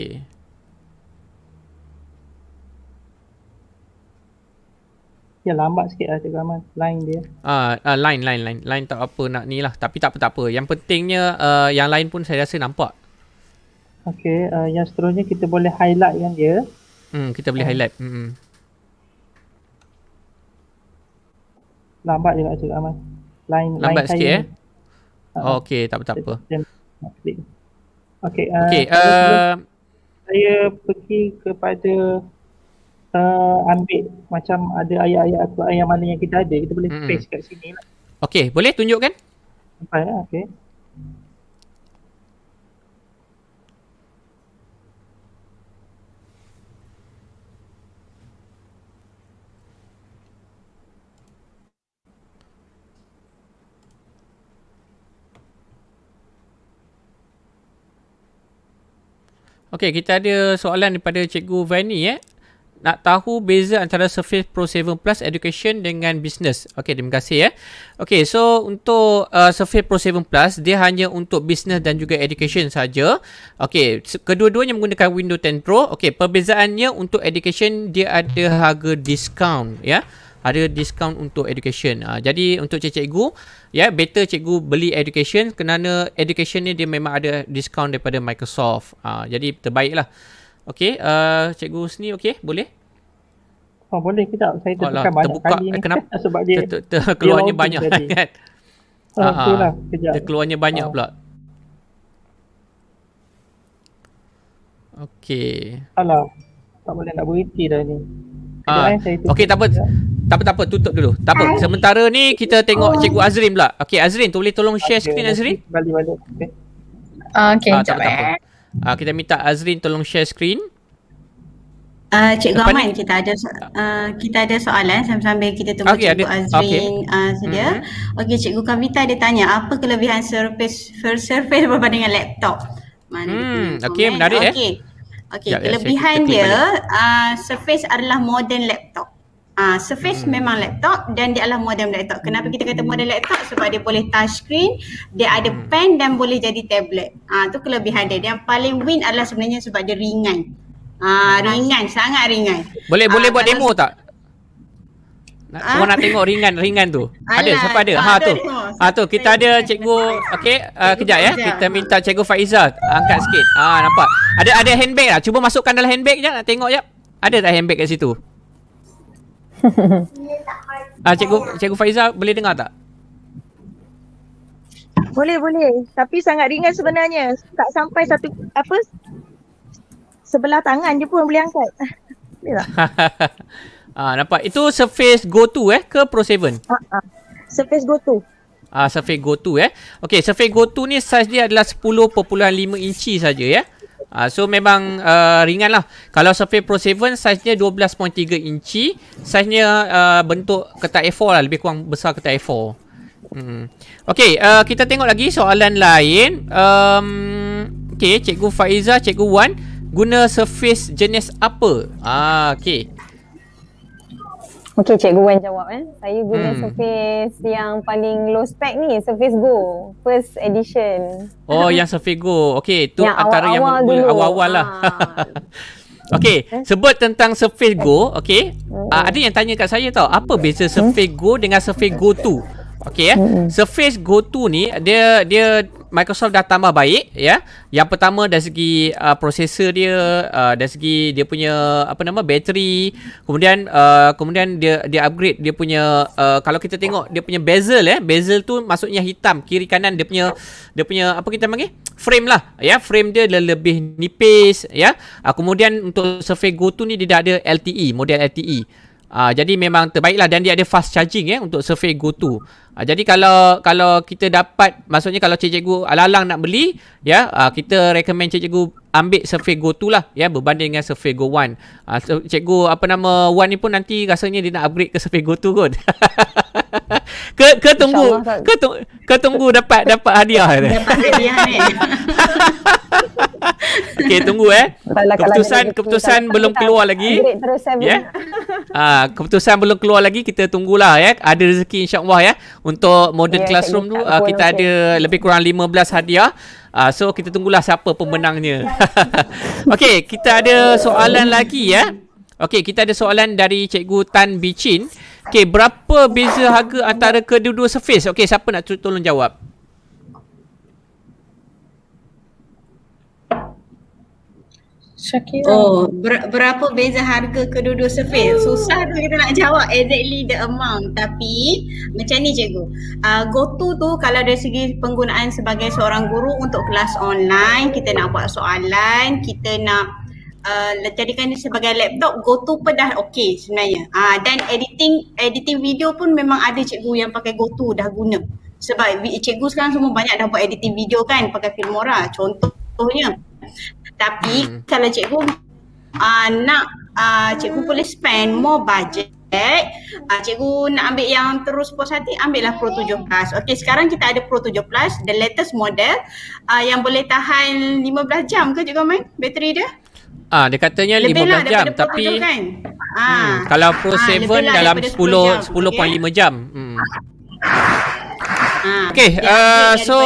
Ya lambat sikitlah Cik Rahman, line dia. Ah, uh, uh, line line line. Line tak apa nak ni lah, tapi tak apa tak apa. Yang pentingnya uh, yang lain pun saya rasa nampak. Okey, uh, yang seterusnya kita boleh highlight kan dia. Hmm, kita boleh eh. highlight. Hmm. Mm. Lambat juga Cik Rahman. Line lambat line sikit saya. eh. Uh, okay, tak apa-apa. Apa. Okay. Uh, okay. Uh, saya pergi kepada uh, ambil macam ada ayat-ayat atau quran mana yang kita ada. Kita boleh mm-hmm. paste kat sini lah. Okay, boleh tunjukkan? Nampak ya? Okay. Okey, kita ada soalan daripada Cikgu Vani eh. Nak tahu beza antara Surface Pro 7 Plus Education dengan Business. Okey, terima kasih eh. Okey, so untuk uh, Surface Pro 7 Plus, dia hanya untuk business dan juga education saja. Okey, kedua-duanya menggunakan Windows 10 Pro. Okey, perbezaannya untuk education dia ada harga discount ya. Yeah ada discount untuk education. Uh, jadi untuk cikgu-cikgu, ya yeah, better cikgu beli education kerana education ni dia memang ada discount daripada Microsoft. Uh, jadi terbaiklah. Okey, a uh, cikgu sini okey, boleh? Oh, boleh kita Saya tertekan Alah, banyak terbuka, kali ni. Kenapa? [laughs] Sebab dia, ter, ter, ter, keluarnya banyak kan? Oh, uh, itulah, ah, kejap. Dia keluarnya banyak oh. pula. Okey. Alah, tak boleh nak berhenti dah ni. Ah, eh, Okey, tak apa. Tak apa tak apa tutup dulu. Tak apa. Sementara ni kita tengok ah. Cikgu Azrin pula. Okey Azrin tu boleh tolong share screen Azrin? Balik balik. Okey. Ah, okey ah, jap eh. kita minta Azrin tolong share screen. Uh, Cikgu Lepas Aman, kita ada so- uh, kita ada soalan sambil-sambil kita tunggu okay, Cikgu Azrin okay. uh, sedia. Mm-hmm. Okey, Cikgu Kavita ada tanya, apa kelebihan Surface first Surface berbandingkan laptop? Mana hmm, okey, menarik okay. eh. Okey. Okey, ya, ya, kelebihan dia uh, Surface adalah modern laptop. Uh, surface hmm. memang laptop dan dia adalah modem laptop. Kenapa kita kata modem hmm. laptop? Sebab dia boleh touch screen, dia ada hmm. pen dan boleh jadi tablet. Ah uh, tu kelebihan dia. Yang paling win adalah sebenarnya sebab dia ringan. Ah uh, ringan, sangat ringan. Boleh uh, boleh buat demo tak? Nak uh, ah. semua nak tengok ringan ringan tu. Alah, ada siapa ada? Ha tu. Ha tu kita ada cikgu okey uh, kejap ya. Kita minta cikgu Faiza angkat sikit. Ah uh, nampak. Ada ada handbag lah. Cuba masukkan dalam handbag je nak tengok jap. Ada tak handbag kat situ? [laughs] ah cikgu cikgu Faiza boleh dengar tak? Boleh boleh tapi sangat ringan sebenarnya tak sampai satu apa sebelah tangan je pun boleh angkat. [laughs] Boleh tak? [laughs] ah nampak itu Surface Go 2 eh ke Pro 7? Ha ah, ah, Surface Go 2. Ah Surface Go 2 eh. Okey, Surface Go 2 ni saiz dia adalah 10.5 inci saja ya. Eh? uh, so memang uh, ringan lah. Kalau Surface Pro 7 size dia 12.3 inci, size dia uh, bentuk kertas A4 lah lebih kurang besar kertas A4. Hmm. Okey, uh, kita tengok lagi soalan lain. Um, okey, cikgu Faiza, cikgu Wan guna surface jenis apa? Ah okey. Okey, cikgu Wan jawab eh. Saya guna hmm. Surface yang paling low spec ni, Surface Go first edition. Oh, yang Surface Go. Okey, tu yang antara awal -awal yang awal-awal lah. Ah. [laughs] Okey, sebut tentang Surface Go, okey. Uh, ada yang tanya kat saya tau, apa beza hmm. Surface Go dengan Surface Go 2? Okey eh. Hmm. Surface Go 2 ni dia dia Microsoft dah tambah baik ya. Yang pertama dari segi uh, processor dia, uh, dari segi dia punya apa nama battery, kemudian uh, kemudian dia dia upgrade dia punya uh, kalau kita tengok dia punya bezel eh, bezel tu maksudnya hitam kiri kanan dia punya dia punya apa kita panggil? frame lah ya, frame dia dah lebih nipis ya. Uh, kemudian untuk Surface Go tu ni dia dah ada LTE, model LTE. Uh, jadi memang terbaiklah dan dia ada fast charging ya eh, untuk Surface Go tu. Uh, jadi kalau kalau kita dapat maksudnya kalau cikgu alalang nak beli ya yeah, ha, kita recommend cikgu ambil Surface Go tu lah ya yeah, berbanding dengan Surface Go 1. Uh, ha, so, cikgu apa nama one ni pun nanti rasanya dia nak upgrade ke Surface Go 2 kot. [laughs] ke ke tunggu ke, ke tunggu dapat dapat hadiah ni. [laughs] Okey tunggu eh. Keputusan keputusan belum keluar lagi. Ya. Ah, keputusan belum keluar lagi kita tunggulah ya. Ada rezeki insya-Allah ya untuk modern yeah, classroom tu uh, kita ada okay. lebih kurang 15 hadiah uh, so kita tunggulah siapa pemenangnya [laughs] Okay, kita ada soalan lagi ya Okay, kita ada soalan dari cikgu Tan Bichin Okay, berapa beza harga antara kedua-dua surface okey siapa nak tolong jawab Shakira. Oh, ber- berapa beza harga kedua-dua surface? Oh. Susah tu kita nak jawab exactly the amount. Tapi macam ni cikgu. Uh, ah, go to tu kalau dari segi penggunaan sebagai seorang guru untuk kelas online, kita nak buat soalan, kita nak uh, jadikan dia sebagai laptop, go to pun dah okay sebenarnya. Ah uh, dan editing editing video pun memang ada cikgu yang pakai go to dah guna. Sebab cikgu sekarang semua banyak dah buat editing video kan pakai Filmora contohnya. Tapi hmm. kalau cikgu uh, nak uh, cikgu boleh spend more budget Uh, cikgu nak ambil yang terus puas hati, ambillah Pro 7 Plus. Okey, sekarang kita ada Pro 7 Plus, the latest model uh, yang boleh tahan 15 jam ke juga main bateri dia? Ah, uh, dia katanya lebih 15 lah jam tapi kan? hmm, kalau Pro uh, 7 lah dalam 10 10.5 jam. 10. jam. Hmm. Ah, okey, ya, uh, so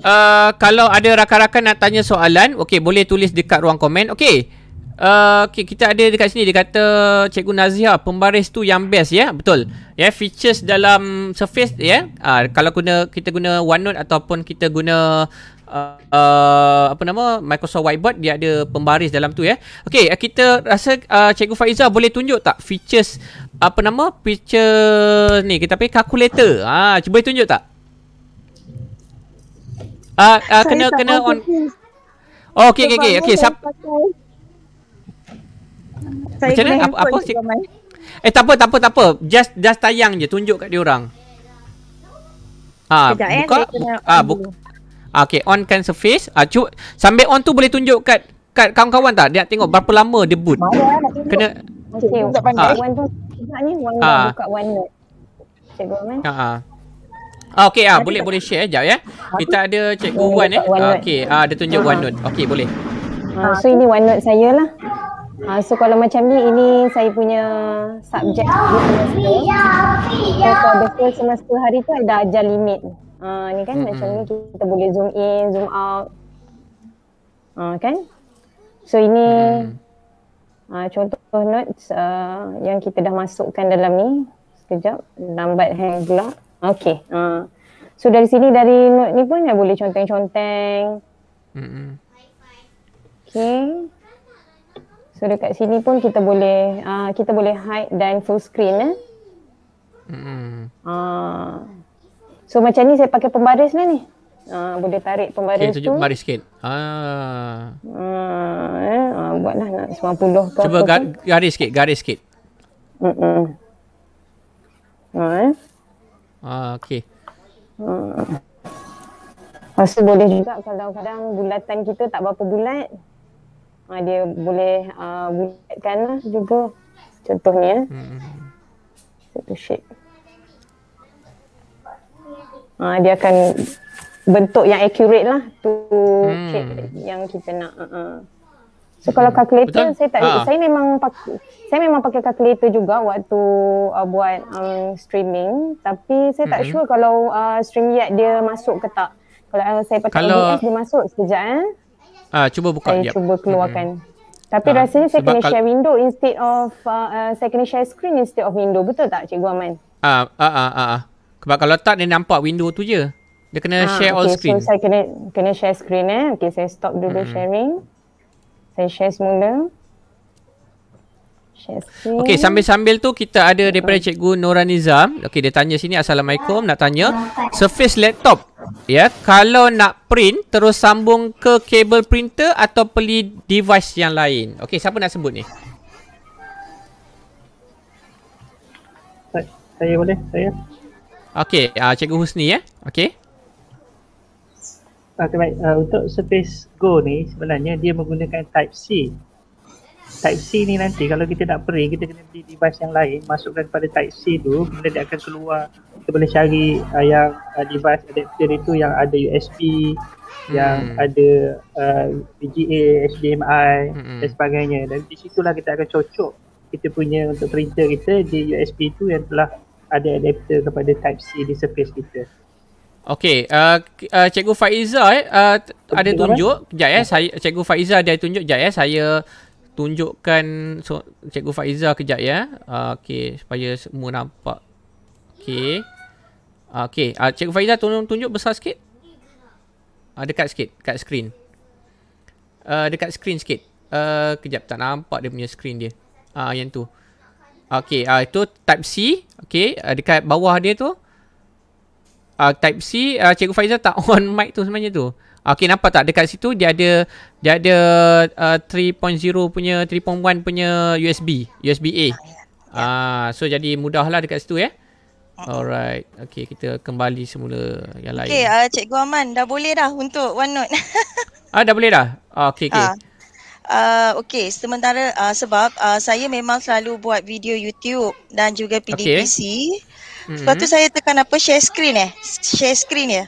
uh, kalau ada rakan-rakan nak tanya soalan, okey boleh tulis dekat ruang komen. Okey. Uh, okay, kita ada dekat sini dia kata Cikgu Nazia pembaris tu yang best ya. Yeah? Betul. Ya yeah, features dalam surface ya. Yeah? Uh, kalau guna kita guna OneNote ataupun kita guna uh, uh, apa nama Microsoft Whiteboard dia ada pembaris dalam tu ya. Eh. Okey uh, kita rasa uh, Cikgu Faiza boleh tunjuk tak features apa nama features ni kita pergi calculator. Ha uh, cuba tunjuk tak? Ah uh, uh, kena kena on Oh, okey okey okey. Okey, siap. Saya Macam mana? Apa, apa? Eh, tak apa, tak apa, tak apa. Just, just tayang je. Tunjuk kat diorang. ah Sekejap, eh, buka. Eh, bu- ha, buka. Okay, on kan surface. Ah, cu- sambil on tu boleh tunjuk kat, kat kawan-kawan tak? Dia nak tengok berapa lama dia boot. Mana nak tunjuk. Kena... Okay, ah. buka one note. Cikgu ah. Okay, ah, boleh boleh share sekejap ya. Kita ada cikgu Wan eh. One okay, ah, dia tunjuk ha. one note. Okay, boleh. Ah, so, ini one saya lah. Uh, so kalau macam ni, ini saya punya subjek di semester. kalau betul semester hari tu ada ajar limit uh, ni kan mm-hmm. macam ni kita boleh zoom in zoom out uh, kan so ini mm. uh, contoh notes uh, yang kita dah masukkan dalam ni sekejap lambat hang pula okey uh. so dari sini dari note ni pun dah boleh conteng-conteng hmm okey So dekat sini pun kita boleh uh, kita boleh hide dan full screen eh. Hmm. Ah. Uh. So macam ni saya pakai pembaris ni ni. Ha, boleh tarik pembaris okay, tu. Okey, baris sikit. Ha. Ha, eh? ha, buatlah nak 90 ke Cuba apa. Cuba garis sikit, garis sikit. Hmm. -mm. Ha, eh? ha okey. Ha. Pasal boleh juga kadang-kadang bulatan kita tak berapa bulat. Ha, dia boleh uh, bulatkan lah juga. Contohnya. Eh. Hmm. Satu shape uh, dia akan bentuk yang accurate lah tu hmm. yang kita nak uh, uh. So kalau hmm. calculator Betul? saya tak ha. saya memang pakai saya memang pakai calculator juga waktu uh, buat um, streaming tapi saya tak mm sure kalau uh, stream yet dia masuk ke tak. Kalau uh, saya pakai kalau... dia masuk sekejap eh. Ah cuba buka dia. cuba hmm. keluarkan. hmm Tapi ha. rasanya saya kena share window instead of uh, uh, saya kena share screen instead of window. Betul tak Cikgu Aman? Ah uh, ah ah ah. Sebab kalau tak dia nampak window tu je. Dia kena ah, share okay, all screen. So saya kena kena share screen eh. Okay saya stop dulu hmm. sharing. Saya share semula. Okay, sambil-sambil tu kita ada daripada cikgu Nora Nizam. Okey dia tanya sini assalamualaikum nak tanya surface laptop ya kalau nak print terus sambung ke kabel printer atau beli device yang lain. Okay, siapa nak sebut ni? Saya, saya boleh saya. Okey, uh, Cikgu Husni ya. Eh? Okey. Ah, okey baik. Uh, untuk Surface Go ni sebenarnya dia menggunakan Type C. Type C ni nanti kalau kita nak pering kita kena beli device yang lain masukkan pada Type C tu kemudian dia akan keluar kita boleh cari uh, yang uh, device adapter itu yang ada USB hmm. yang ada VGA, uh, HDMI hmm. dan sebagainya dan di situlah kita akan cocok kita punya untuk printer kita di USB tu yang telah ada adapter kepada type C di surface kita. Okey, uh, uh, cikgu Faiza eh uh, ada tunjuk kejap eh hmm. saya cikgu Faiza dia tunjuk kejap eh saya tunjukkan so, cikgu Faiza kejap ya. Uh, Okey, supaya semua nampak. Okey. Uh, okey, uh, cikgu Faiza tolong tunjuk besar sikit. Uh, dekat sikit, dekat screen. Uh, dekat screen sikit. Uh, kejap tak nampak dia punya screen dia. Ah uh, yang tu. Uh, Okey, uh, itu type C. Okey, uh, dekat bawah dia tu. Uh, type C, uh, Cikgu Faizal tak [laughs] on mic tu sebenarnya tu. Okey, nampak tak dekat situ dia ada dia ada uh, 3.0 punya 3.1 punya USB, USB A. Ah, uh, so jadi mudahlah dekat situ ya. Eh? Alright. Okey, kita kembali semula yang lain. Okey, uh, Cikgu Aman dah boleh dah untuk OneNote. Ah, uh, dah boleh dah. Okey, okey. Uh. Uh, okay, sementara uh, sebab uh, saya memang selalu buat video YouTube dan juga PDPC. Okay. Hmm. Sebab mm-hmm. saya tekan apa? Share screen eh? Share screen ya?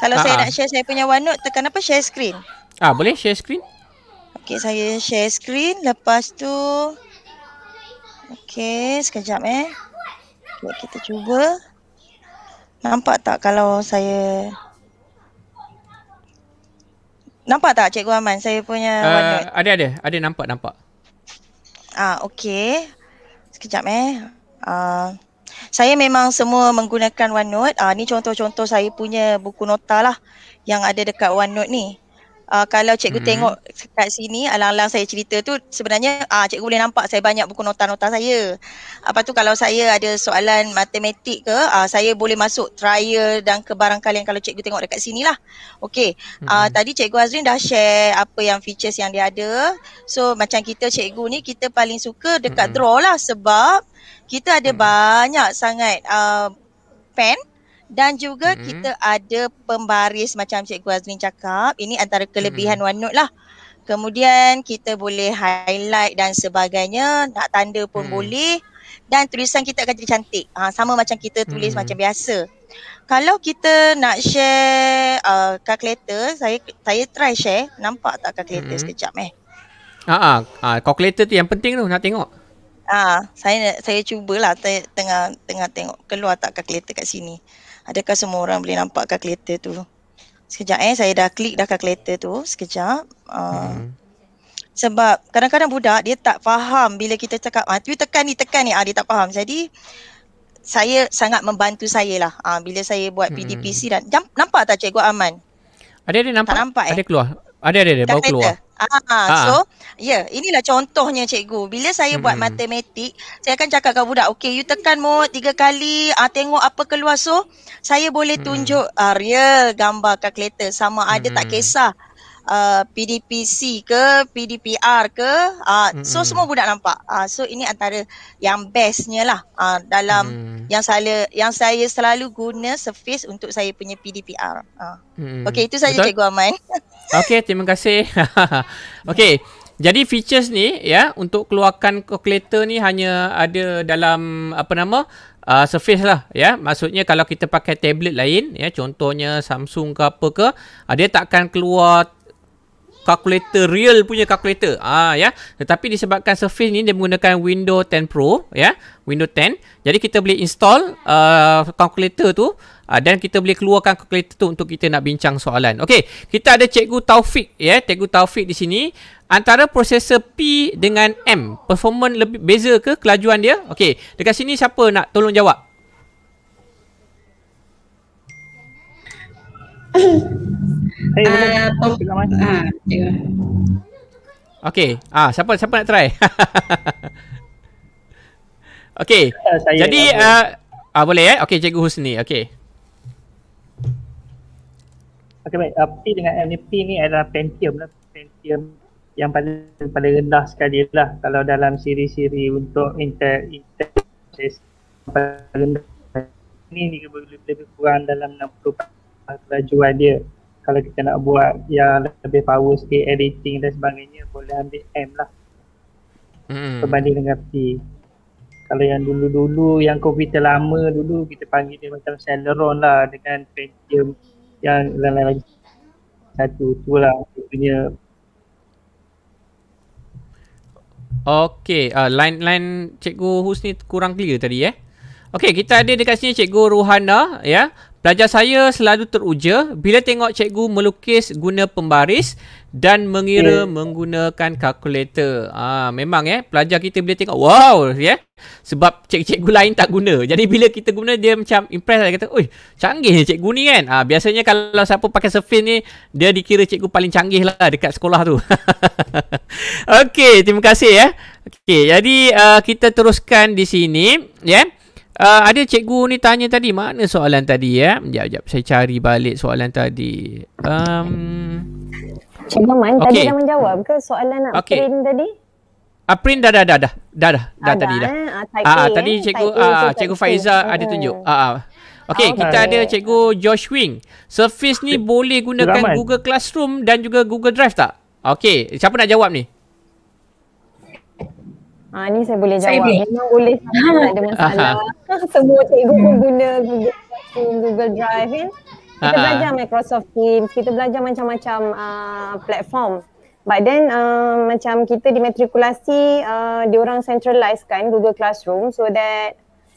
Kalau Ha-ha. saya ah, ah. nak share saya punya OneNote, tekan apa? Share screen. Ah, boleh share screen. Okay, saya share screen. Lepas tu... Okay, sekejap eh. Okay, kita cuba. Nampak tak kalau saya... Nampak tak Cikgu Aman saya punya uh, eh, OneNote? Ada ada, ada nampak nampak. Ah, uh, okey. Sekejap eh. Ah, uh, saya memang semua menggunakan OneNote. Ah, uh, ni contoh-contoh saya punya buku nota lah yang ada dekat OneNote ni. Uh, kalau cikgu hmm. tengok kat sini alang-alang saya cerita tu sebenarnya uh, cikgu boleh nampak saya banyak buku nota-nota saya. Apa tu kalau saya ada soalan matematik ke uh, saya boleh masuk trial dan kebarangkalian kalau cikgu tengok dekat sini lah. Okey, hmm. uh, tadi cikgu Azrin dah share apa yang features yang dia ada. So macam kita cikgu ni kita paling suka dekat hmm. draw lah sebab kita ada hmm. banyak sangat uh, pen. Uh, dan juga mm-hmm. kita ada pembaris macam Cikgu Azrin cakap. Ini antara kelebihan mm-hmm. OneNote lah. Kemudian kita boleh highlight dan sebagainya. Nak tanda pun mm. boleh. Dan tulisan kita akan jadi cantik. Ha, sama macam kita tulis mm-hmm. macam biasa. Kalau kita nak share uh, calculator, saya saya try share. Nampak tak calculator mm-hmm. sekejap eh? Ah, ah, ah, calculator tu yang penting tu nak tengok. Ah, saya saya cubalah saya tengah tengah tengok keluar tak calculator kat sini. Adakah semua orang boleh nampak kalkulator tu? Sekejap eh, saya dah klik dah kalkulator tu. Sekejap. Uh, hmm. Sebab kadang-kadang budak dia tak faham bila kita cakap, ah, tu tekan ni, tekan ni. Ah, dia tak faham. Jadi, saya sangat membantu saya lah ah, bila saya buat hmm. PDPC. Dan, jam, nampak tak Cikgu Aman? Ada-ada nampak. Tak nampak eh? Ada keluar. Ada-ada, baru keluar. Ah, ha. so ya, yeah, inilah contohnya cikgu. Bila saya mm-hmm. buat hmm. matematik, saya akan cakap kepada budak, okey, you tekan mod tiga kali, ah tengok apa keluar so saya boleh mm-hmm. tunjuk ah, real gambar kalkulator sama ada mm-hmm. tak hmm. kisah ah, PDPC ke PDPR ke, ah mm-hmm. so hmm. semua budak nampak. Ah so ini antara yang bestnya lah ah, dalam mm-hmm. yang saya yang saya selalu guna surface untuk saya punya PDPR. Ah. Mm-hmm. Okey, itu saja cikgu Aman. [laughs] Okay, terima kasih. [laughs] okay, jadi features ni ya untuk keluarkan calculator ni hanya ada dalam apa nama uh, surface lah ya. Maksudnya kalau kita pakai tablet lain ya contohnya Samsung ke apa ke, uh, takkan keluar calculator real punya calculator. Ah uh, ya. Tetapi disebabkan surface ni dia menggunakan Windows 10 Pro ya, Windows 10. Jadi kita boleh install uh, calculator tu uh, dan kita boleh keluarkan kalkulator tu untuk kita nak bincang soalan. Okey, kita ada cikgu Taufik ya, yeah. cikgu Taufik di sini. Antara prosesor P dengan M, performance lebih beza ke kelajuan dia? Okey, dekat sini siapa nak tolong jawab? [coughs] Hey, uh, pop- ah, ah, okey, ah siapa siapa nak try? [laughs] okey. Uh, jadi uh, ah boleh eh? Okey, cikgu Husni. Okey. Okay baik, uh, P dengan MNP ni adalah Pentium lah. Pentium yang paling paling rendah sekali lah kalau dalam siri-siri untuk Intel Intel paling rendah ni ni lebih, lebih kurang dalam 60% kelajuan dia kalau kita nak buat yang lebih power sikit editing dan sebagainya boleh ambil M lah hmm. berbanding dengan P kalau yang dulu-dulu yang komputer lama dulu kita panggil dia macam Celeron lah dengan Pentium yang lain-lain lagi. Satu tu lah punya Okey, uh, ah, line-line Cikgu Husni kurang clear tadi eh. Okey, kita ada dekat sini Cikgu Ruhana ya. Pelajar saya selalu teruja bila tengok cikgu melukis guna pembaris dan mengira yeah. Oh. menggunakan kalkulator. Ah ha, memang eh pelajar kita bila tengok wow ya. Yeah? Sebab cikgu-cikgu lain tak guna. Jadi bila kita guna dia macam impress lah. dia kata, "Oi, canggih ni cikgu ni kan?" Ah ha, biasanya kalau siapa pakai Surface ni dia dikira cikgu paling canggih lah dekat sekolah tu. [laughs] Okey, terima kasih ya. Eh. Okey, jadi uh, kita teruskan di sini, ya. Yeah? Uh, ada cikgu ni tanya tadi mana soalan tadi ya? Eh? Sekejap, sekejap. Saya cari balik soalan tadi. Um... Cikgu Man, okay. tadi dah menjawab ke soalan nak okay. print tadi? Ah, print dah dah dah dah. Dah dah, dah ah, tadi dah. Eh? Ah, ah, A, ah, eh? tadi eh? cikgu ah, cikgu, cikgu Faiza hmm. ada tunjuk. Hmm. Ah, ah. Okey, okay. kita ada cikgu Josh Wing. Surface ni okay. boleh gunakan Google Classroom dan juga Google Drive tak? Okay siapa nak jawab ni? Ha, ni saya boleh jawab. Saya Memang boleh. [laughs] boleh ada masalah. [laughs] Semua cikgu pun hmm. guna Google Drive kan. Kita ha, ha belajar Microsoft Teams, kita belajar macam-macam uh, platform. But then uh, macam kita dimatrikulasi, uh, diorang centralize kan Google Classroom so that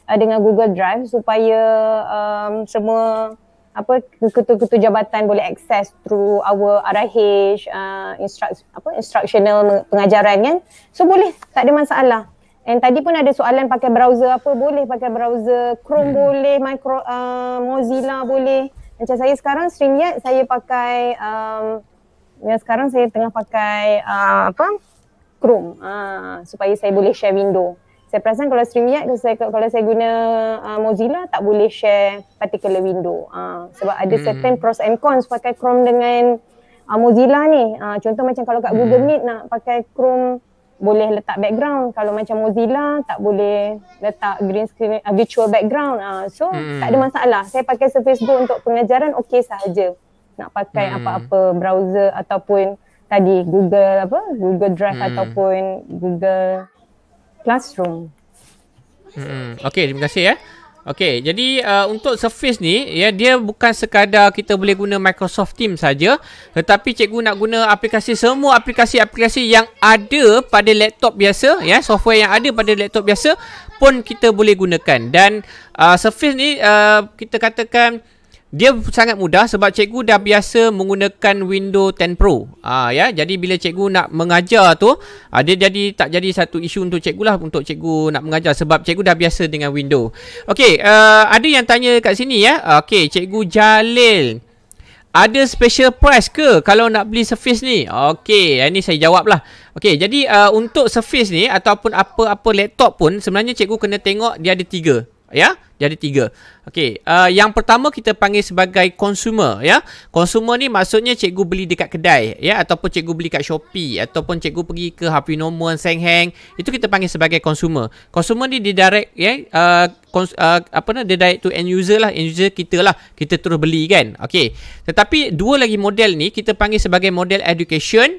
uh, dengan Google Drive supaya um, semua apa ketua-ketua jabatan boleh access through our RIH uh, instruct, apa instructional pengajaran kan so boleh tak ada masalah and tadi pun ada soalan pakai browser apa boleh pakai browser Chrome hmm. boleh Micro, uh, Mozilla boleh macam saya sekarang streamnya saya pakai um, yang sekarang saya tengah pakai uh, apa Chrome uh, supaya saya boleh share window saya perasan kalau StreamYard kalau saya, kalau saya guna uh, Mozilla tak boleh share particular window uh, sebab ada hmm. certain pros and cons pakai Chrome dengan uh, Mozilla ni uh, contoh macam kalau kat hmm. Google Meet nak pakai Chrome boleh letak background kalau macam Mozilla tak boleh letak green screen uh, virtual background uh, so hmm. tak ada masalah saya pakai Surface Go untuk pengajaran okey sahaja nak pakai hmm. apa-apa browser ataupun tadi Google apa Google Drive hmm. ataupun Google classroom. Hmm, okay, terima kasih ya. Eh. Okay, jadi uh, untuk Surface ni, ya dia bukan sekadar kita boleh guna Microsoft Teams saja, tetapi cikgu nak guna aplikasi semua aplikasi-aplikasi yang ada pada laptop biasa, ya software yang ada pada laptop biasa pun kita boleh gunakan. Dan uh, Surface ni uh, kita katakan dia sangat mudah sebab cikgu dah biasa menggunakan Windows 10 Pro. Ah ya, jadi bila cikgu nak mengajar tu, ah, dia jadi tak jadi satu isu untuk cikgu lah untuk cikgu nak mengajar sebab cikgu dah biasa dengan Windows. Okey, uh, ada yang tanya kat sini ya. Ah, okey, cikgu Jalil. Ada special price ke kalau nak beli Surface ni? Okey, ini saya jawablah. Okey, jadi uh, untuk Surface ni ataupun apa-apa laptop pun sebenarnya cikgu kena tengok dia ada tiga ya jadi tiga okey uh, yang pertama kita panggil sebagai consumer ya consumer ni maksudnya cikgu beli dekat kedai ya ataupun cikgu beli kat Shopee ataupun cikgu pergi ke Happy Norman Seng Heng itu kita panggil sebagai consumer consumer ni dia direct ya uh, uh, apa nama dia direct to end user lah end user kita lah kita terus beli kan okey tetapi dua lagi model ni kita panggil sebagai model education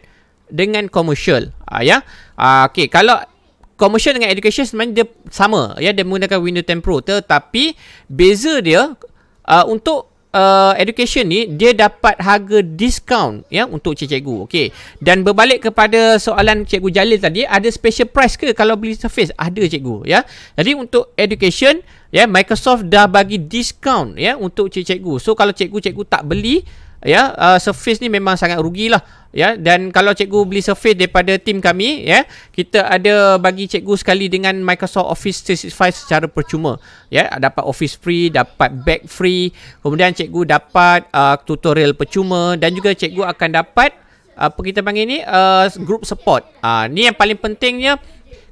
dengan commercial uh, ya uh, okey kalau commercial dengan education sebenarnya dia sama ya dia menggunakan Windows 10 Pro tetapi beza dia uh, untuk Uh, education ni dia dapat harga diskaun ya untuk cikgu Okay, dan berbalik kepada soalan cikgu Jalil tadi ada special price ke kalau beli Surface ada cikgu ya jadi untuk education ya Microsoft dah bagi diskaun ya untuk cikgu so kalau cikgu cikgu tak beli ya yeah, uh, surface ni memang sangat rugilah ya yeah, dan kalau cikgu beli surface daripada tim kami ya yeah, kita ada bagi cikgu sekali dengan Microsoft Office 365 secara percuma ya yeah, dapat office free dapat bag free kemudian cikgu dapat uh, tutorial percuma dan juga cikgu akan dapat apa kita panggil ni uh, group support uh, ni yang paling pentingnya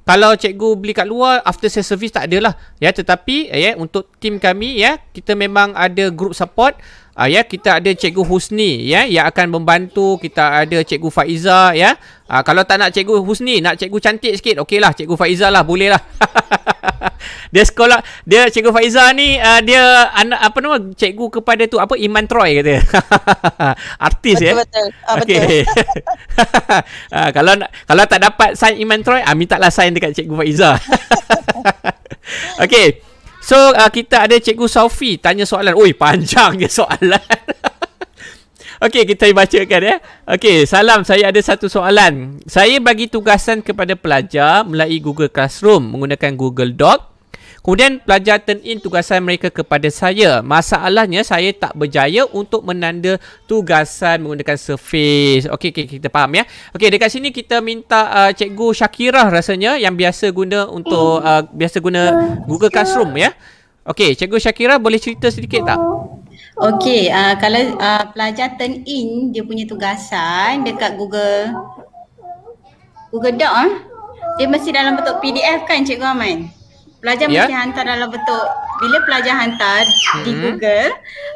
kalau cikgu beli kat luar after sales service tak adalah ya yeah, tetapi ya yeah, untuk tim kami ya yeah, kita memang ada group support uh, ya kita ada cikgu Husni ya yang akan membantu kita ada cikgu Faiza ya uh, kalau tak nak cikgu Husni nak cikgu cantik sikit okeylah cikgu Faiza lah boleh lah [laughs] dia sekolah dia cikgu Faiza ni uh, dia anak apa nama cikgu kepada tu apa Iman Troy kata [laughs] artis ya betul ah, okay. betul uh, [laughs] kalau kalau tak dapat sign Iman Troy uh, minta lah sign dekat cikgu Faiza Okey. So uh, kita ada Cikgu Sofi tanya soalan. Oi, panjangnya soalan. [laughs] Okey, kita bacakan ya. Okey, salam. Saya ada satu soalan. Saya bagi tugasan kepada pelajar melalui Google Classroom menggunakan Google Doc Kemudian pelajar turn in tugasan mereka kepada saya. Masalahnya saya tak berjaya untuk menanda tugasan menggunakan surface. Okey okey kita faham ya. Okey dekat sini kita minta uh, cikgu Syakirah rasanya yang biasa guna untuk hmm. uh, biasa guna Google Classroom ya. Okey cikgu Syakirah boleh cerita sedikit tak? Okey uh, kalau uh, pelajar turn in dia punya tugasan dekat Google Google Doc eh? Dia mesti dalam bentuk PDF kan Cikgu Aman? pelajar yeah. mesti hantar dalam bentuk bila pelajar hantar hmm. di Google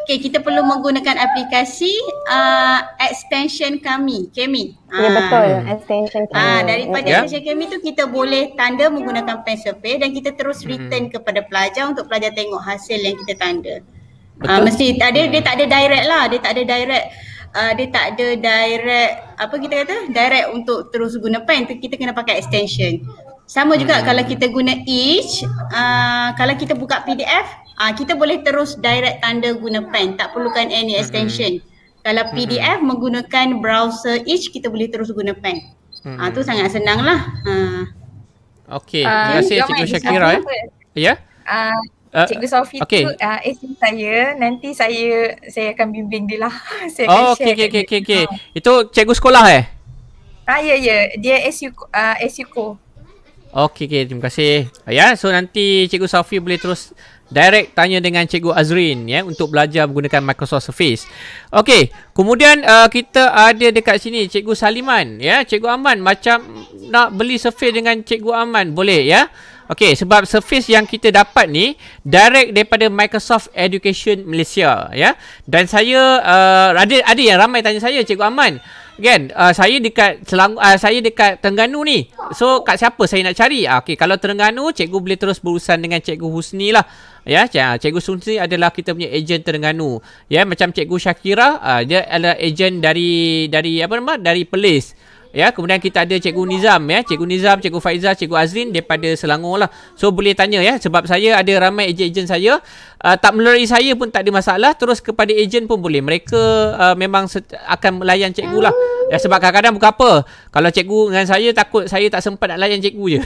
Okay, kita perlu menggunakan aplikasi uh, extension kami kami ya yeah, betul extension ah, kami ah uh, daripada yeah. extension kami tu kita boleh tanda menggunakan pen survey dan kita terus hmm. return hmm. kepada pelajar untuk pelajar tengok hasil yang kita tanda ah uh, mesti ada dia hmm. tak ada direct lah dia tak ada direct Uh, dia tak ada direct apa kita kata direct untuk terus guna pen kita kena pakai extension sama juga hmm. kalau kita guna each, uh, kalau kita buka PDF, uh, kita boleh terus direct tanda guna pen, tak perlukan any hmm. extension. Hmm. Kalau PDF hmm. menggunakan browser each, kita boleh terus guna pen. Hmm. Uh, tu sangat senang lah. Uh. Okay, uh, terima kasih Cikgu Syakira. Eh. Ya? Yeah? Uh, Cikgu Sofi okay. uh, asing eh, saya, nanti saya saya akan bimbing dia lah. [laughs] saya oh, akan oh, okay, share. okay, okay, okay. Oh. Itu cikgu sekolah eh? Ah, ya, yeah, ya. Yeah. Dia SU, uh, Co. Okey, okay, terima kasih. Ya, yeah, so nanti Cikgu Safi boleh terus direct tanya dengan Cikgu Azrin ya yeah, untuk belajar menggunakan Microsoft Surface. Okey, kemudian uh, kita ada dekat sini Cikgu Saliman ya, yeah, Cikgu Aman macam nak beli Surface dengan Cikgu Aman boleh ya? Yeah? Okey, sebab Surface yang kita dapat ni direct daripada Microsoft Education Malaysia ya. Yeah? Dan saya uh, ada ada yang ramai tanya saya Cikgu Aman kan uh, saya dekat Selang uh, saya dekat Terengganu ni so kat siapa saya nak cari uh, okey kalau Terengganu cikgu boleh terus berurusan dengan cikgu Husni lah ya yeah, cikgu Husni adalah kita punya ejen Terengganu ya yeah, macam cikgu Shakira, uh, dia adalah ejen dari dari apa nama dari Perlis Ya, kemudian kita ada Cikgu Nizam ya, Cikgu Nizam, Cikgu Faiza, Cikgu Azrin daripada Selangor lah. So boleh tanya ya sebab saya ada ramai ejen-ejen saya uh, tak melalui saya pun tak ada masalah terus kepada ejen pun boleh mereka uh, memang akan melayan cikgu lah ya, sebab kadang-kadang bukan apa kalau cikgu dengan saya takut saya tak sempat nak layan cikgu je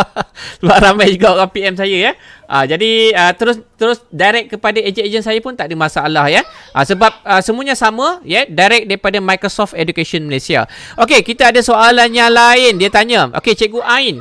[laughs] sebab ramai juga orang PM saya ya uh, jadi uh, terus terus direct kepada ejen-ejen saya pun tak ada masalah ya uh, sebab uh, semuanya sama ya direct daripada Microsoft Education Malaysia okey kita ada soalan yang lain dia tanya okey cikgu Ain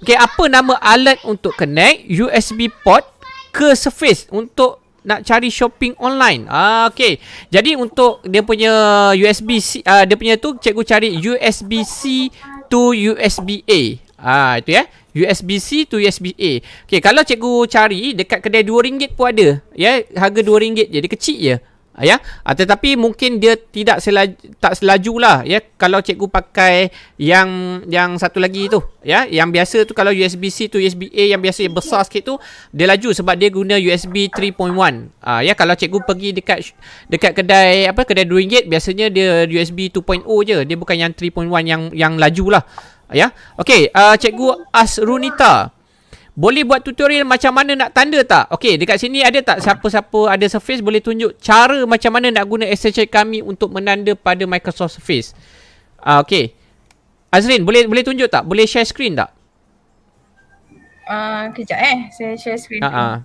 Okey, apa nama alat untuk connect USB port ke surface untuk nak cari shopping online. Ah okey. Jadi untuk dia punya USB C uh, dia punya tu cikgu cari USB C to USB A. Ah itu ya. USB C to USB A. Okey, kalau cikgu cari dekat kedai RM2 pun ada. Ya, harga RM2 je, dia kecil je. Ah, ya uh, tetapi mungkin dia tidak selaju, tak selajulah ya kalau cikgu pakai yang yang satu lagi tu ya yang biasa tu kalau USB C tu USB A yang biasa yang besar sikit tu dia laju sebab dia guna USB 3.1 uh, ya kalau cikgu pergi dekat dekat kedai apa kedai ringgit biasanya dia USB 2.0 je dia bukan yang 3.1 yang yang lajulah ya okey uh, cikgu Asrunita boleh buat tutorial macam mana nak tanda tak? Okey, dekat sini ada tak siapa-siapa ada Surface boleh tunjuk cara macam mana nak guna extension kami untuk menanda pada Microsoft Surface. Ah uh, okey. Azrin, boleh boleh tunjuk tak? Boleh share screen tak? Ah uh, kejap eh, saya share screen. Ha ah.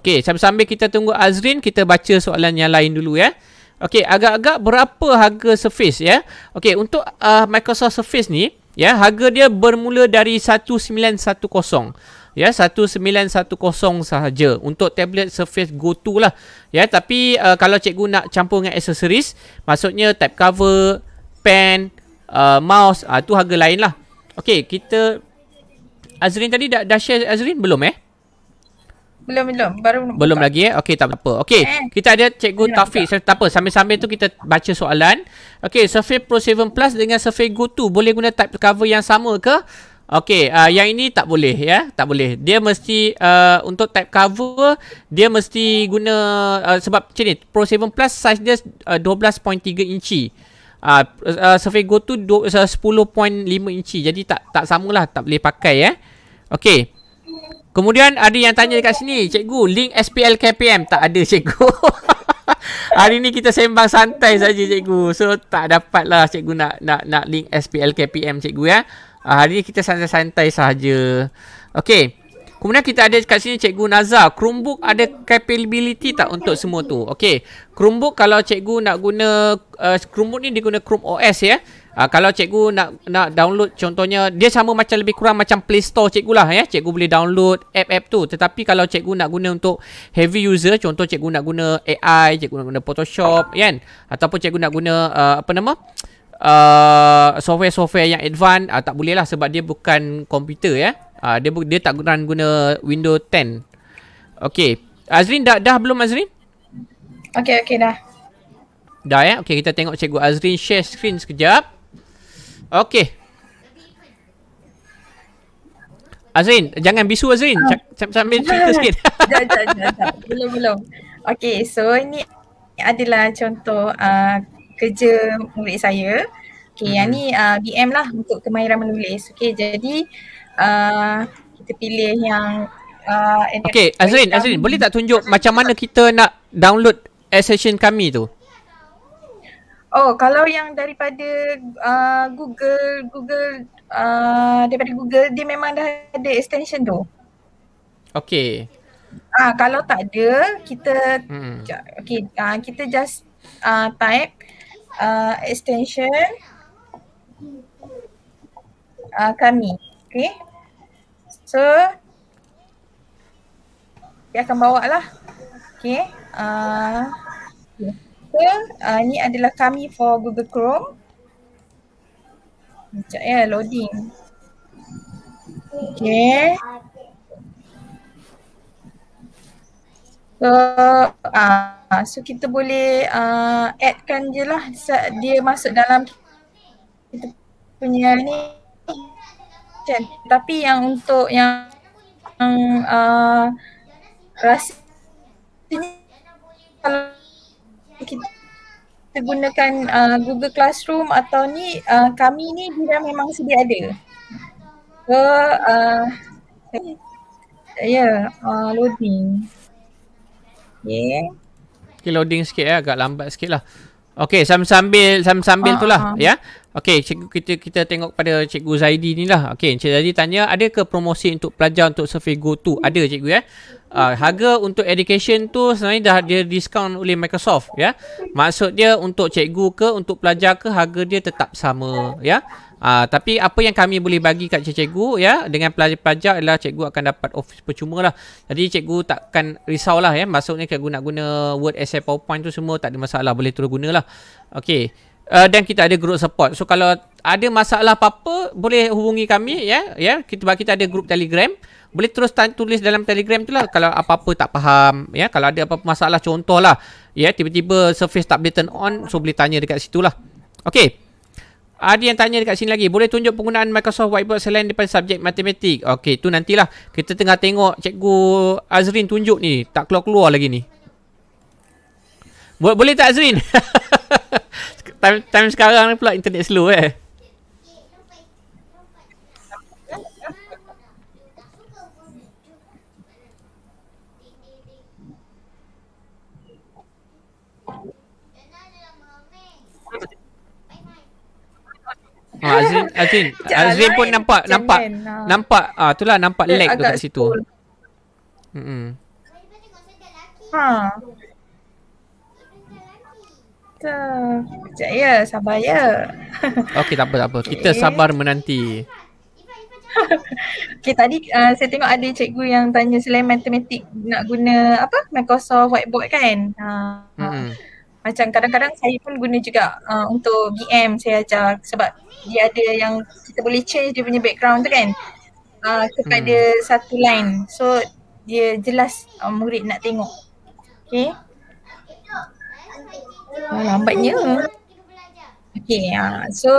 Okey, sambil-sambil kita tunggu Azrin, kita baca soalan yang lain dulu ya. Okey, agak-agak berapa harga Surface ya? Okey, untuk uh, Microsoft Surface ni, Ya, harga dia bermula dari 1910. Ya, 1910 sahaja untuk tablet Surface Go 2 lah. Ya, tapi uh, kalau cikgu nak campur dengan accessories, maksudnya type cover, pen, uh, mouse, uh, tu harga lain lah. Okay, kita Azrin tadi dah, dah share Azrin belum eh? belum belum baru belum belum lagi eh okey tak apa okey eh. kita ada cikgu belum Taufik tak. tak apa sambil-sambil tu kita baca soalan okey Surface Pro 7 Plus dengan Surface Go 2 boleh guna type cover yang sama ke okey uh, yang ini tak boleh ya tak boleh dia mesti uh, untuk type cover dia mesti guna uh, sebab macam ni Pro 7 Plus size dia uh, 12.3 inci uh, uh, Surface Go 2 10.5 uh, inci jadi tak tak samalah tak boleh pakai eh ya? okay Kemudian ada yang tanya dekat sini, cikgu, link SPL KPM tak ada cikgu. [laughs] Hari ni kita sembang santai saja cikgu. So tak dapatlah cikgu nak nak nak link SPL KPM cikgu ya. Ah, hari ni kita santai-santai saja. Okey. Kemudian kita ada kat sini Cikgu Nazar Chromebook ada capability tak untuk semua tu? Okay Chromebook kalau Cikgu nak guna uh, Chromebook ni dia guna Chrome OS ya uh, kalau cikgu nak nak download contohnya dia sama macam lebih kurang macam Play Store cikgu lah ya cikgu boleh download app-app tu tetapi kalau cikgu nak guna untuk heavy user contoh cikgu nak guna AI cikgu nak guna Photoshop kan ataupun cikgu nak guna uh, apa nama Uh, software-software yang advance uh, tak boleh lah sebab dia bukan komputer ya. Uh, dia dia tak guna guna Windows 10. Okey. Azrin dah dah belum Azrin? Okey okey dah. Dah ya. Eh? Okey kita tengok cikgu Azrin share screen sekejap. Okey. Azrin, jangan bisu Azrin. Sambil ah. cerita sikit. Jangan, [laughs] jangan, Belum, belum. Okey, so ini adalah contoh uh, kerja murid saya. Okey, hmm. yang mm-hmm. ni uh, ah, BM lah untuk kemahiran menulis. Okey, jadi uh, kita pilih yang uh, Okey, Azrin, Azrin, boleh tak tunjuk macam mana kita nak download accession kami tu? Oh, kalau yang daripada uh, Google, Google uh, daripada Google dia memang dah ada extension tu. Okay. Ah, uh, kalau tak ada, kita hmm. okay, uh, ah, kita just uh, type uh, extension uh, kami. Okay. So dia akan bawa lah. Okay. Uh, ke uh, ah, ni adalah kami for Google Chrome. Sekejap ya loading. Okay. So, uh, so kita boleh uh, addkan je lah dia masuk dalam kita punya ni. Kan? Tapi yang untuk yang, yang uh, rasa kalau kita gunakan uh, Google Classroom atau ni uh, kami ni dia memang sedia ada. So, uh, ya, yeah, uh, loading. Yeah. Okay, loading sikit ya, agak lambat sikit lah. Okey, sambil-sambil sambil-sambil uh, ah, itulah uh. ya. Okey, cikgu kita kita tengok pada cikgu Zaidi ni lah. Okey, cikgu Zaidi tanya ada ke promosi untuk pelajar untuk survey go to? Ada cikgu ya. Uh, harga untuk education tu sebenarnya dah dia diskaun oleh Microsoft ya. Maksud dia untuk cikgu ke untuk pelajar ke harga dia tetap sama ya. Uh, tapi apa yang kami boleh bagi kat cikgu ya dengan pelajar-pelajar adalah cikgu akan dapat office percuma lah. Jadi cikgu takkan risau lah ya. Maksudnya cikgu nak guna Word, Excel, PowerPoint tu semua tak ada masalah. Boleh terus guna lah. Okay. Uh, ah, dan kita ada group support. So kalau ada masalah apa-apa boleh hubungi kami ya. ya. Kita, bagi kita ada group telegram. Boleh terus tulis dalam telegram tu lah kalau apa-apa tak faham ya. Kalau ada apa-apa masalah lah. Ya tiba-tiba surface tak boleh turn on so boleh tanya dekat situ lah. Okay. Ada yang tanya dekat sini lagi. Boleh tunjuk penggunaan Microsoft Whiteboard selain daripada subjek matematik? Okey, tu nantilah. Kita tengah tengok cikgu Azrin tunjuk ni. Tak keluar-keluar lagi ni. Boleh tak Azrin? [laughs] time, time sekarang ni pula internet slow eh. Ha, Azrin, [laughs] Azrin, Azrin lah, pun nampak nampak jenen. Lah. nampak ah tu lah nampak lag tu kat situ. Hmm. Ha. Kita sabar ya, sabar ya. [laughs] Okey, tak apa tak apa. Kita sabar menanti. [laughs] Okey, tadi uh, saya tengok ada cikgu yang tanya selain matematik nak guna apa? Microsoft Whiteboard kan? Ha. Uh, hmm macam kadang-kadang saya pun guna juga uh, untuk VM saya ajar sebab dia ada yang kita boleh change dia punya background tu kan uh, kepada hmm. satu line so dia jelas uh, murid nak tengok okay oh, lambatnya okay uh, so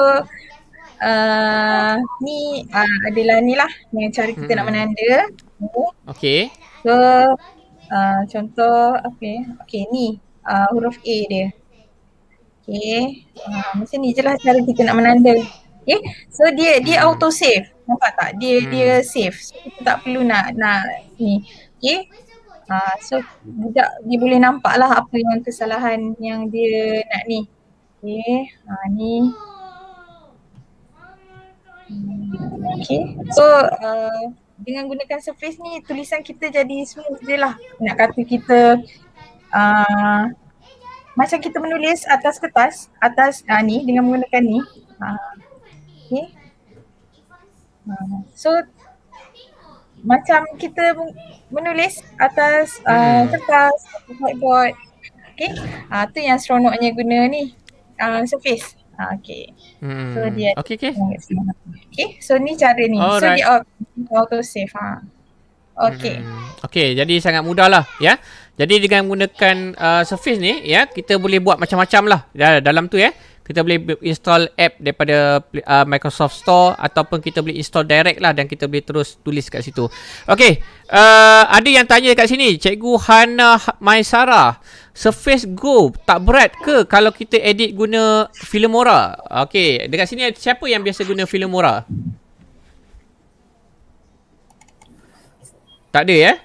uh, ni uh, adalah ni lah yang cara kita hmm. nak menanda okay so uh, contoh apa okay. okay ni uh, huruf A dia. Okay. Uh, macam ni je lah cara kita nak menanda. Okay. So dia dia hmm. auto save. Nampak tak? Dia hmm. dia save. So kita tak perlu nak nak ni. Okay. Uh, so budak dia boleh nampak lah apa yang kesalahan yang dia nak ni. Okay. Uh, ni. Okay. So uh, dengan gunakan surface ni tulisan kita jadi smooth je lah. Nak kata kita Ah, macam kita menulis atas kertas, atas uh, ni dengan menggunakan ni. Uh, ah, okay. Uh, so, macam kita menulis atas uh, kertas, whiteboard. Okay. Uh, tu yang seronoknya guna ni. Uh, surface. okay. Hmm. So, dia. Okay, okay. Okay. So, ni cara ni. Alright. So, dia auto-save. Uh. Okey. Hmm. Okey, jadi sangat mudahlah, ya. Jadi dengan menggunakan uh, Surface ni, ya, kita boleh buat macam-macam lah dalam tu, ya. Kita boleh install app daripada uh, Microsoft Store ataupun kita boleh install direct lah dan kita boleh terus tulis kat situ. Okey, uh, ada yang tanya kat sini, Cikgu Hana Maisara, Surface Go tak berat ke kalau kita edit guna Filmora? Okey, dekat sini siapa yang biasa guna Filmora? Filmora? Tak ada eh?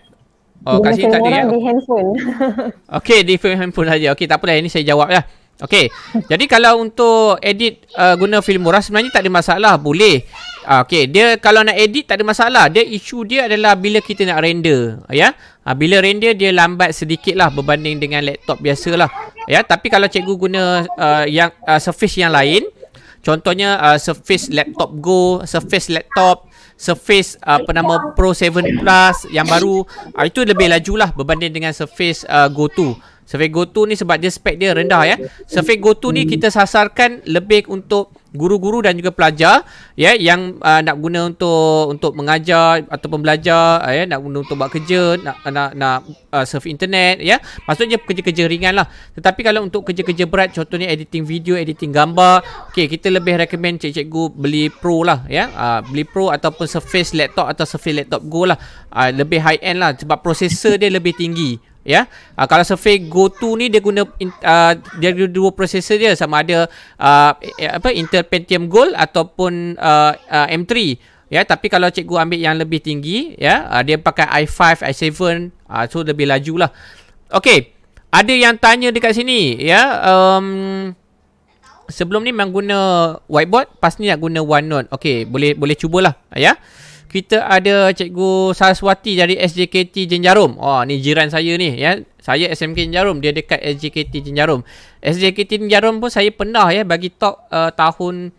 Oh, kat sini tak ada ya. Di handphone. [laughs] Okey, di film handphone saja. Okey, tak apalah. Ini saya jawab ya. Okey. Jadi kalau untuk edit uh, guna murah sebenarnya tak ada masalah. Boleh. Uh, Okey, dia kalau nak edit tak ada masalah. Dia isu dia adalah bila kita nak render. ya. Yeah? Uh, bila render dia lambat sedikit lah berbanding dengan laptop biasa lah. Ya, tapi kalau cikgu guna uh, yang uh, surface yang lain. Contohnya uh, surface laptop go, surface laptop. Surface uh, penama Pro 7 Plus yang baru uh, itu lebih laju lah berbanding dengan Surface uh, Go 2. Survey Go 2 ni sebab dia spek dia rendah ya. Survey Go 2 ni kita sasarkan lebih untuk guru-guru dan juga pelajar ya yang uh, nak guna untuk untuk mengajar atau pembelajar, uh, ya nak guna untuk buat kerja nak nak nak uh, surf internet ya maksudnya kerja-kerja ringan lah tetapi kalau untuk kerja-kerja berat contohnya editing video editing gambar okey kita lebih recommend cikgu-cikgu beli pro lah ya uh, beli pro ataupun surface laptop atau surface laptop go lah uh, lebih high end lah sebab prosesor dia lebih tinggi ya uh, kalau Surface Go 2 ni dia guna uh, dia ada dua processor dia sama ada uh, apa Intel Pentium Gold ataupun uh, uh, M3 ya tapi kalau cikgu ambil yang lebih tinggi ya uh, dia pakai i5 i7 uh, so lebih lah. okey ada yang tanya dekat sini ya um sebelum ni memang guna whiteboard pas ni nak guna OneNote okey boleh boleh cubalah ya yeah? kita ada cikgu Saraswati dari SJKT Jenjarum. Oh, ni jiran saya ni ya. Saya SMK Jenjarum, dia dekat SJKT Jenjarum. SJKT Jenjarum pun saya pernah ya bagi talk uh, tahun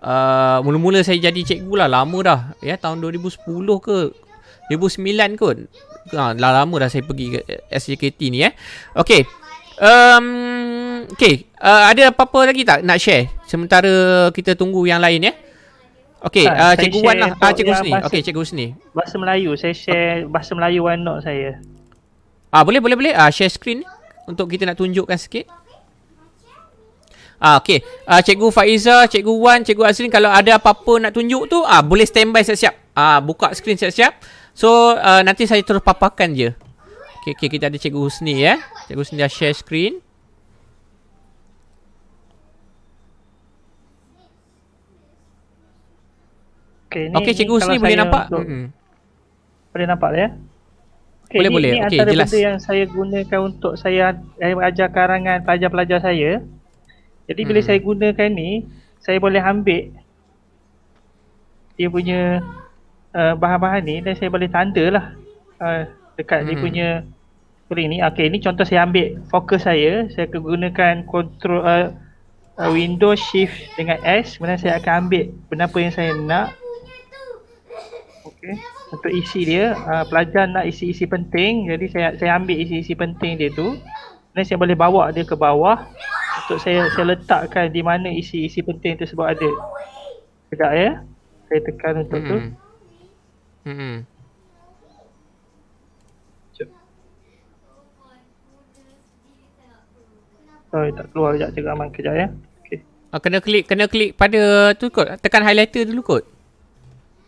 uh, mula-mula saya jadi cikgu lah lama dah ya tahun 2010 ke 2009 kot. Ha, dah lama dah saya pergi ke SJKT ni eh. Ya. Okay. Um, okay. uh, ada apa-apa lagi tak nak share? Sementara kita tunggu yang lain eh. Okey, uh, cikgu Wan lah. Ah, cikgu Husni. Okey, cikgu Husni. Bahasa Melayu. Saya share bahasa Melayu Wan Not saya. Ah, boleh boleh boleh. Ah, share screen untuk kita nak tunjukkan sikit. Ah, okey. Ah, cikgu Faiza, cikgu Wan, cikgu Azrin kalau ada apa-apa nak tunjuk tu, ah boleh standby siap-siap. Ah, buka screen siap-siap. So, uh, nanti saya terus papakan je. Okey, okay, kita ada cikgu Husni ya. Eh. Cikgu Husni dah share screen. Okey ni. Okey cikgu sini boleh nampak? Untuk, boleh nampak ya? Okay, boleh ni, boleh. Ini antara benda yang saya gunakan untuk saya eh, ajar karangan pelajar-pelajar saya. Jadi hmm. bila saya gunakan ni, saya boleh ambil dia punya uh, bahan-bahan ni dan saya boleh tandalah uh, eh, dekat hmm. dia punya screen ni. Okey, ini contoh saya ambil fokus saya, saya akan gunakan control uh, uh, window shift dengan S kemudian saya akan ambil benda apa yang saya nak okey untuk isi dia uh, pelajar nak isi-isi penting jadi saya saya ambil isi-isi penting dia tu dan saya boleh bawa dia ke bawah untuk saya saya letakkan di mana isi-isi penting tersebut ada sekejap ya saya tekan untuk hmm. tu hmm Oh, tak keluar sekejap cakap aman kejap ya. Okey. Oh, kena klik kena klik pada tu kot. Tekan highlighter dulu kot.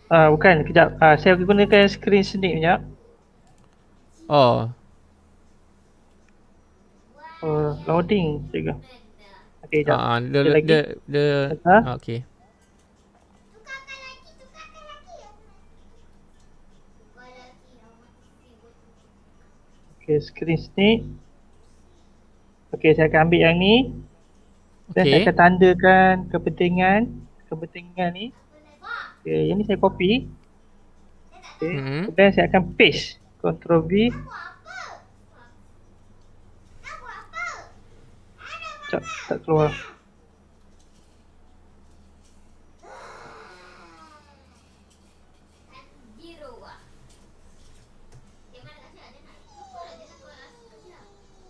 Ah uh, bukan kejap. Ah uh, saya gunakan screen sendiri punya. Oh. Uh, loading juga. Okey jap. Ah dia dia, dia, dia, dia, dia ha? Ah, okay, screen ni. Okay, saya akan ambil yang ni. Okay. Dan saya akan tandakan kepentingan. Kepentingan ni. Okey, yang ni saya copy. Okey, Mm -hmm. Kemudian saya akan paste. Ctrl V. Tak, tak keluar.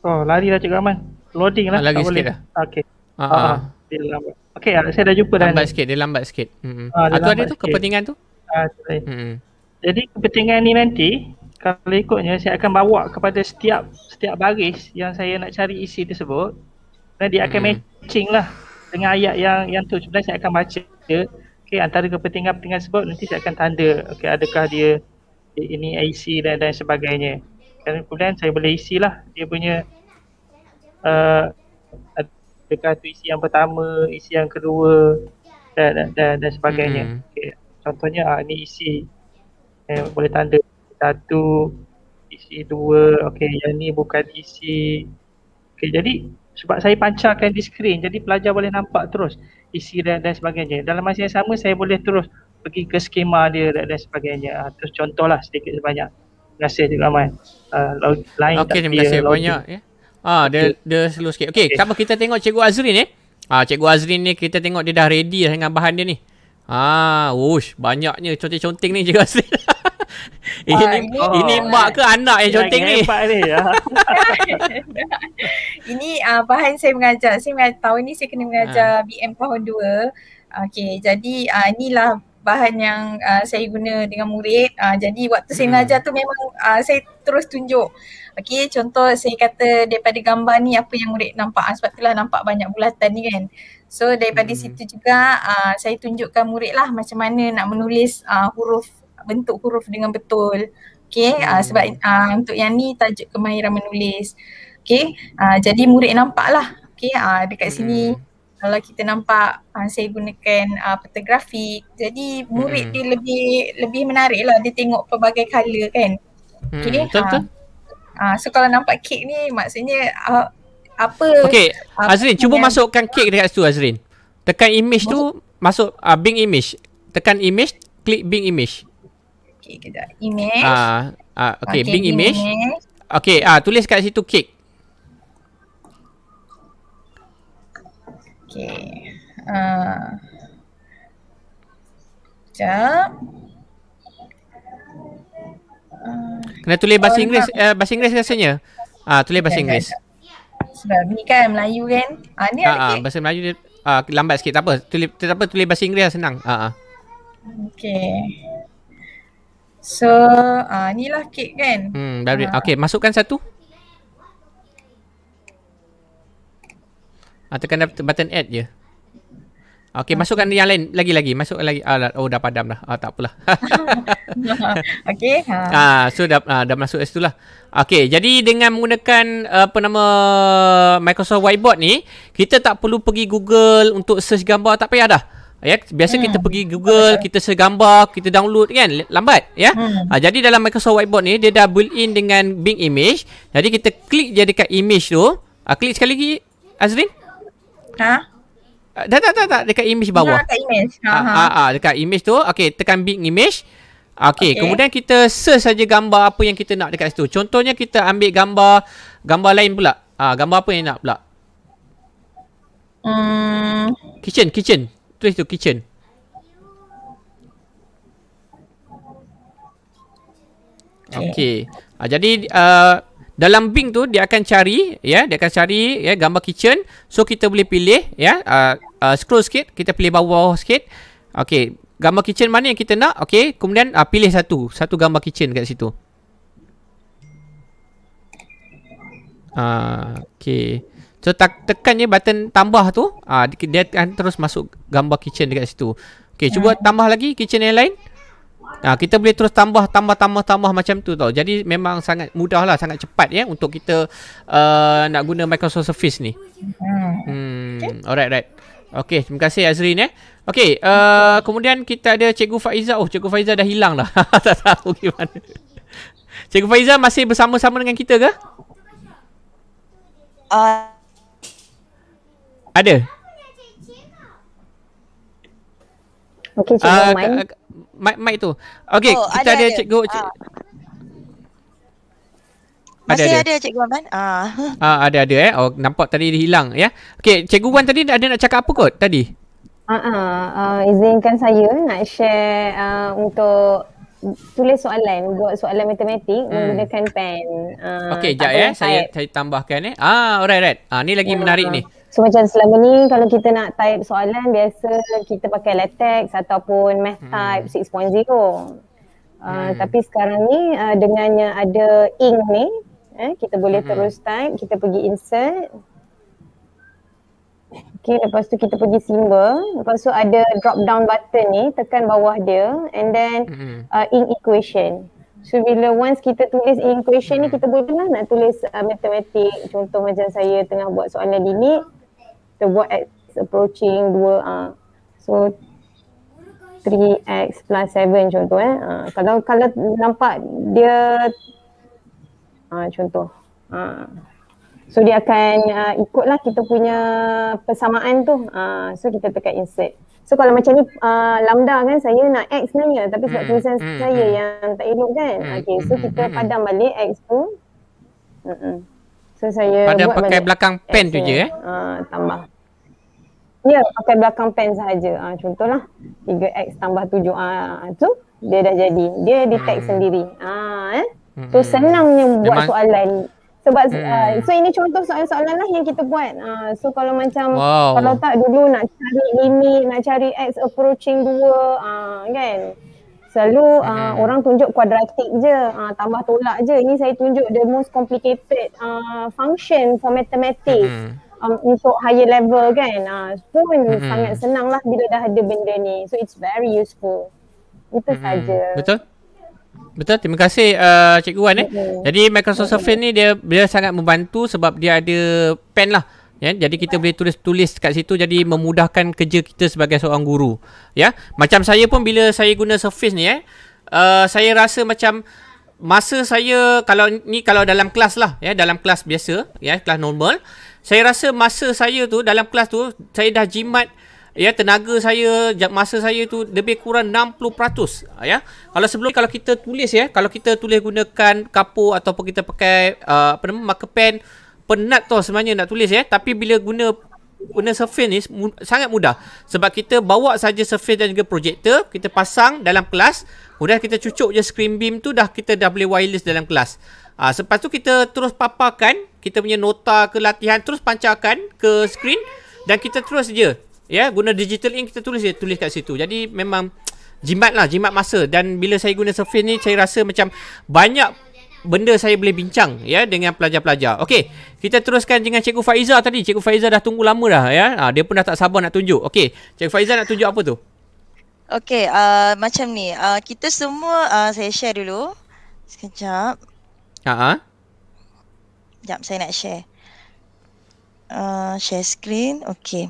Oh, lari dah cikgu Rahman. Loading lah. Ah, lagi tak sikit boleh. dah. Ah, okay. Ah, ah. ah. Okay, ah, saya dah jumpa lambat dah. Lambat sikit, dia lambat sikit. Mm-hmm. Ha, dia lambat dia tu, sikit. kepentingan tu? Ha, mm-hmm. Jadi, kepentingan ni nanti, kalau ikutnya, saya akan bawa kepada setiap setiap baris yang saya nak cari isi tersebut. Dan dia akan mm-hmm. matching lah dengan ayat yang yang tu. Sebenarnya saya akan baca. Okay, antara kepentingan-kepentingan tersebut nanti saya akan tanda. Okay, adakah dia ini IC dan dan sebagainya. Kemudian saya boleh isilah dia punya uh, dekat tu isi yang pertama, isi yang kedua dan dan dan, dan sebagainya. Hmm. Okay. Contohnya ah ni isi eh, boleh tanda satu isi dua. okay, yang ni bukan isi. okay, jadi sebab saya pancarkan di skrin jadi pelajar boleh nampak terus isi dan dan sebagainya. Dalam masa yang sama saya boleh terus pergi ke skema dia dan, dan sebagainya. Ah, terus contohlah sedikit sebanyak. Terima kasih juga Man. Uh, lain okay, terima kasih banyak. Ya. Yeah. Ah, dia dia slow sikit. Okey, okay. tak apa kita tengok Cikgu Azrin eh. Ah, Cikgu Azrin ni kita tengok dia dah ready lah dengan bahan dia ni. Ah, wush, banyaknya conteng-conteng ni Cikgu Azrin. [laughs] ini oh, ini oh, mak ke anak yang conteng ni? ni ya. [laughs] ini uh, bahan saya mengajar. Saya mengajar, tahun ni saya kena mengajar ha. Ah. BM tahun 2. Ah, okay, jadi uh, inilah bahan yang uh, saya guna dengan murid. Uh, jadi waktu hmm. saya mengajar tu memang uh, saya terus tunjuk. Okey, contoh saya kata daripada gambar ni apa yang murid nampak. Uh, sebab itulah nampak banyak bulatan ni kan. So daripada hmm. situ juga uh, saya tunjukkan murid lah macam mana nak menulis uh, huruf, bentuk huruf dengan betul. Okey, hmm. sebab uh, untuk yang ni tajuk kemahiran menulis. Okey, uh, jadi murid nampak lah. Okey, uh, dekat hmm. sini kalau kita nampak uh, saya gunakan uh, ah, fotografi jadi murid mm-hmm. dia lebih lebih menarik lah dia tengok pelbagai color kan okay mm, uh, so kalau nampak kek ni maksudnya uh, apa okay uh, Azrin cuba yang masukkan kek dekat situ Azrin tekan image masuk. tu masuk uh, bing image tekan image klik bing image okay kejap image Ah, ah, okay, okay bing, bing image, image. Okay, ah tulis kat situ cake. Okay. Uh, ah. sekejap. Uh, Kena tulis bahasa oh, Inggeris. Uh, bahasa Inggeris rasanya. Ah, tulis bahasa Inggeris. Sebab ni kan Melayu kan. Ah, uh, ni uh, ah, okay. bahasa Melayu dia uh, lambat sikit. Tak apa. Tulis, tak apa. Tulis bahasa Inggeris lah senang. Ah, uh, Okay. So, ah, ni lah kek kan. Hmm, dah Okay, masukkan satu. Okay. Ah, tekan button add je. Okay, hmm. masukkan yang lain lagi-lagi. Masuk lagi. Ah, dah, oh, dah padam dah. Ah, tak apalah. [laughs] okay. Ha. Ah, so, dah, ah, dah masuk dari situ lah. Okay, jadi dengan menggunakan apa nama Microsoft Whiteboard ni, kita tak perlu pergi Google untuk search gambar. Tak payah dah. Ya, biasa hmm. kita pergi Google, okay. kita search gambar, kita download kan, lambat ya. Hmm. Ha, jadi dalam Microsoft Whiteboard ni dia dah built in dengan Bing Image. Jadi kita klik je dekat image tu. Ha, klik sekali lagi Azrin. Ha? Ah, tak, tak, tak, tak. Dekat image bawah. dekat image. ah ha, ha. Dekat image ha, ah, ha. Ah, tu. Okay, tekan big image. Okay, okay. kemudian kita search saja gambar apa yang kita nak dekat situ. Contohnya kita ambil gambar gambar lain pula. Ah, ha, gambar apa yang nak pula? Hmm. Kitchen, kitchen. Tulis tu, kitchen. Okay. okay. Ha, jadi, uh, dalam Bing tu dia akan cari ya dia akan cari ya gambar kitchen so kita boleh pilih ya uh, uh, scroll sikit kita pilih bawah-bawah sikit okey gambar kitchen mana yang kita nak okey kemudian uh, pilih satu satu gambar kitchen kat situ ah uh, okey so tak tekan je button tambah tu uh, dia akan terus masuk gambar kitchen dekat situ okey cuba ah. tambah lagi kitchen yang lain Ha, kita boleh terus tambah, tambah, tambah, tambah macam tu tau. Jadi memang sangat mudah lah, sangat cepat ya untuk kita uh, nak guna Microsoft Surface ni. Hmm, hmm alright, right. Okay, terima kasih Azrin eh. Okay, uh, kemudian kita ada Cikgu Faiza. Oh, Cikgu Faiza dah hilang dah. [laughs] tak tahu gimana. Cikgu Faiza masih bersama-sama dengan kita ke? Uh, ada? Okay, Cikgu uh, ah, Aman mic mic tu. Okey, oh, kita ada, ada cikgu. Cik... Ah. Masih ada, ada. ada cikgu Wan. Ah. [laughs] Ah, ada ada eh. Oh, nampak tadi dia hilang ya. Okey, cikgu Wan tadi ada nak cakap apa kot tadi? Ah, uh-huh. uh, izinkan saya nak share uh, untuk tulis soalan buat soalan matematik hmm. menggunakan pen. Uh, okay, jap ya. Eh. Saya saya tambahkan eh. Ah, alright, right. Ah, ni lagi yeah. menarik ni. So macam selama ni kalau kita nak type soalan biasa kita pakai latex ataupun math hmm. type hmm. 6.0 uh, hmm. Tapi sekarang ni uh, ah, dengan yang ada ink ni eh, kita boleh hmm. terus type, kita pergi insert Okay lepas tu kita pergi simbol lepas tu ada drop down button ni tekan bawah dia and then hmm. uh, ink equation So bila once kita tulis equation ni hmm. kita boleh lah nak tulis uh, ah, matematik contoh macam saya tengah buat soalan limit the word X approaching 2 uh, ah, so 3X plus 7 contoh eh. Uh, kalau kalau nampak dia uh, contoh. Uh, so dia akan uh, ikutlah kita punya persamaan tu. Uh, so kita tekan insert. So kalau macam ni uh, lambda kan saya nak X ni ya tapi sebab hmm, tulisan hmm, saya hmm. yang tak elok kan. Okay so kita padam balik X tu. So saya Pada buat pakai belakang pen tu je eh? Uh, tambah. Ya, pakai belakang pen sahaja. Uh, contohlah 3X tambah 7A uh, ah, tu dia dah jadi. Dia detect hmm. sendiri. Ah, uh, eh? Hmm. So senangnya buat Demang. soalan sebab hmm. uh, so ini contoh soalan-soalan lah yang kita buat. Uh, so kalau macam wow. kalau tak dulu nak cari limit, nak cari X approaching 2 uh, kan. Selalu uh, hmm. orang tunjuk kuadratik je, uh, tambah tolak je. Ini saya tunjuk the most complicated uh, function for mathematics. Hmm. Um, untuk higher level kan uh, pun hmm sangat senang lah bila dah ada benda ni so it's very useful itu hmm saja betul Betul, terima kasih uh, Cikgu Wan eh. hmm Jadi Microsoft mm-hmm. ni dia, dia sangat membantu sebab dia ada pen lah. Ya, jadi kita boleh tulis-tulis kat situ jadi memudahkan kerja kita sebagai seorang guru. Ya, macam saya pun bila saya guna Surface ni ya, eh, uh, saya rasa macam masa saya kalau ni kalau dalam kelas lah ya, dalam kelas biasa, ya, kelas normal, saya rasa masa saya tu dalam kelas tu saya dah jimat ya tenaga saya masa saya tu lebih kurang 60% ya. Kalau sebelum kalau kita tulis ya, kalau kita tulis gunakan kapur ataupun kita pakai uh, apa nama marker pen penat tau sebenarnya nak tulis ya eh. tapi bila guna guna surface ni mu, sangat mudah sebab kita bawa saja surface dan juga projector kita pasang dalam kelas mudah kita cucuk je screen beam tu dah kita dah boleh wireless dalam kelas ha, selepas tu kita terus paparkan kita punya nota ke latihan terus pancarkan ke screen dan kita terus je ya guna digital ink kita tulis je tulis kat situ jadi memang jimat lah jimat masa dan bila saya guna surface ni saya rasa macam banyak benda saya boleh bincang ya dengan pelajar-pelajar. Okey, kita teruskan dengan Cikgu Faiza tadi. Cikgu Faiza dah tunggu lama dah ya. Ha, dia pun dah tak sabar nak tunjuk. Okey, Cikgu Faiza nak tunjuk apa tu? Okey, uh, macam ni. Uh, kita semua uh, saya share dulu. Sekejap. Ha ah. Sekejap saya nak share. Uh, share screen. Okey.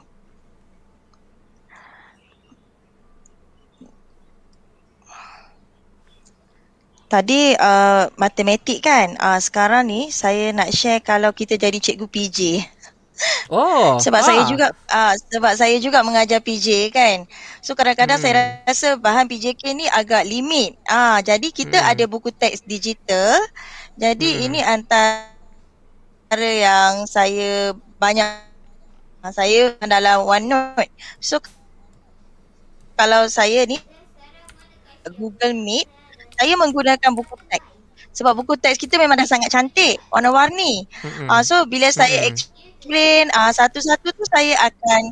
Tadi uh, matematik kan. Uh, sekarang ni saya nak share kalau kita jadi cikgu PJ. Oh. [laughs] sebab ah. saya juga uh, sebab saya juga mengajar PJ kan. So kadang-kadang hmm. saya rasa bahan PJK ni agak limit. uh, jadi kita hmm. ada buku teks digital. Jadi hmm. ini antara yang saya banyak ah, saya dalam OneNote. So kalau saya ni Google Meet saya menggunakan buku teks sebab buku teks kita memang dah sangat cantik warna-warni uh, so bila saya explain uh, satu-satu tu saya akan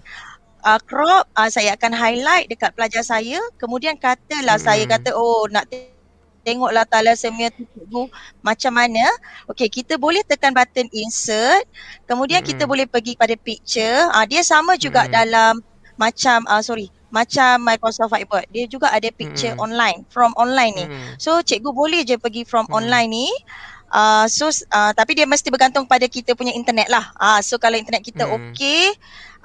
uh, crop uh, saya akan highlight dekat pelajar saya kemudian katalah Mm-mm. saya kata oh nak tengoklah thalassemia tu cikgu macam mana okey kita boleh tekan button insert kemudian mm kita boleh pergi pada picture uh, dia sama juga mm dalam macam uh, sorry macam Microsoft Whiteboard dia juga ada picture hmm online from online ni hmm so cikgu boleh je pergi from hmm online ni uh, so uh, tapi dia mesti bergantung pada kita punya internet lah uh, so kalau internet kita mm-hmm. okey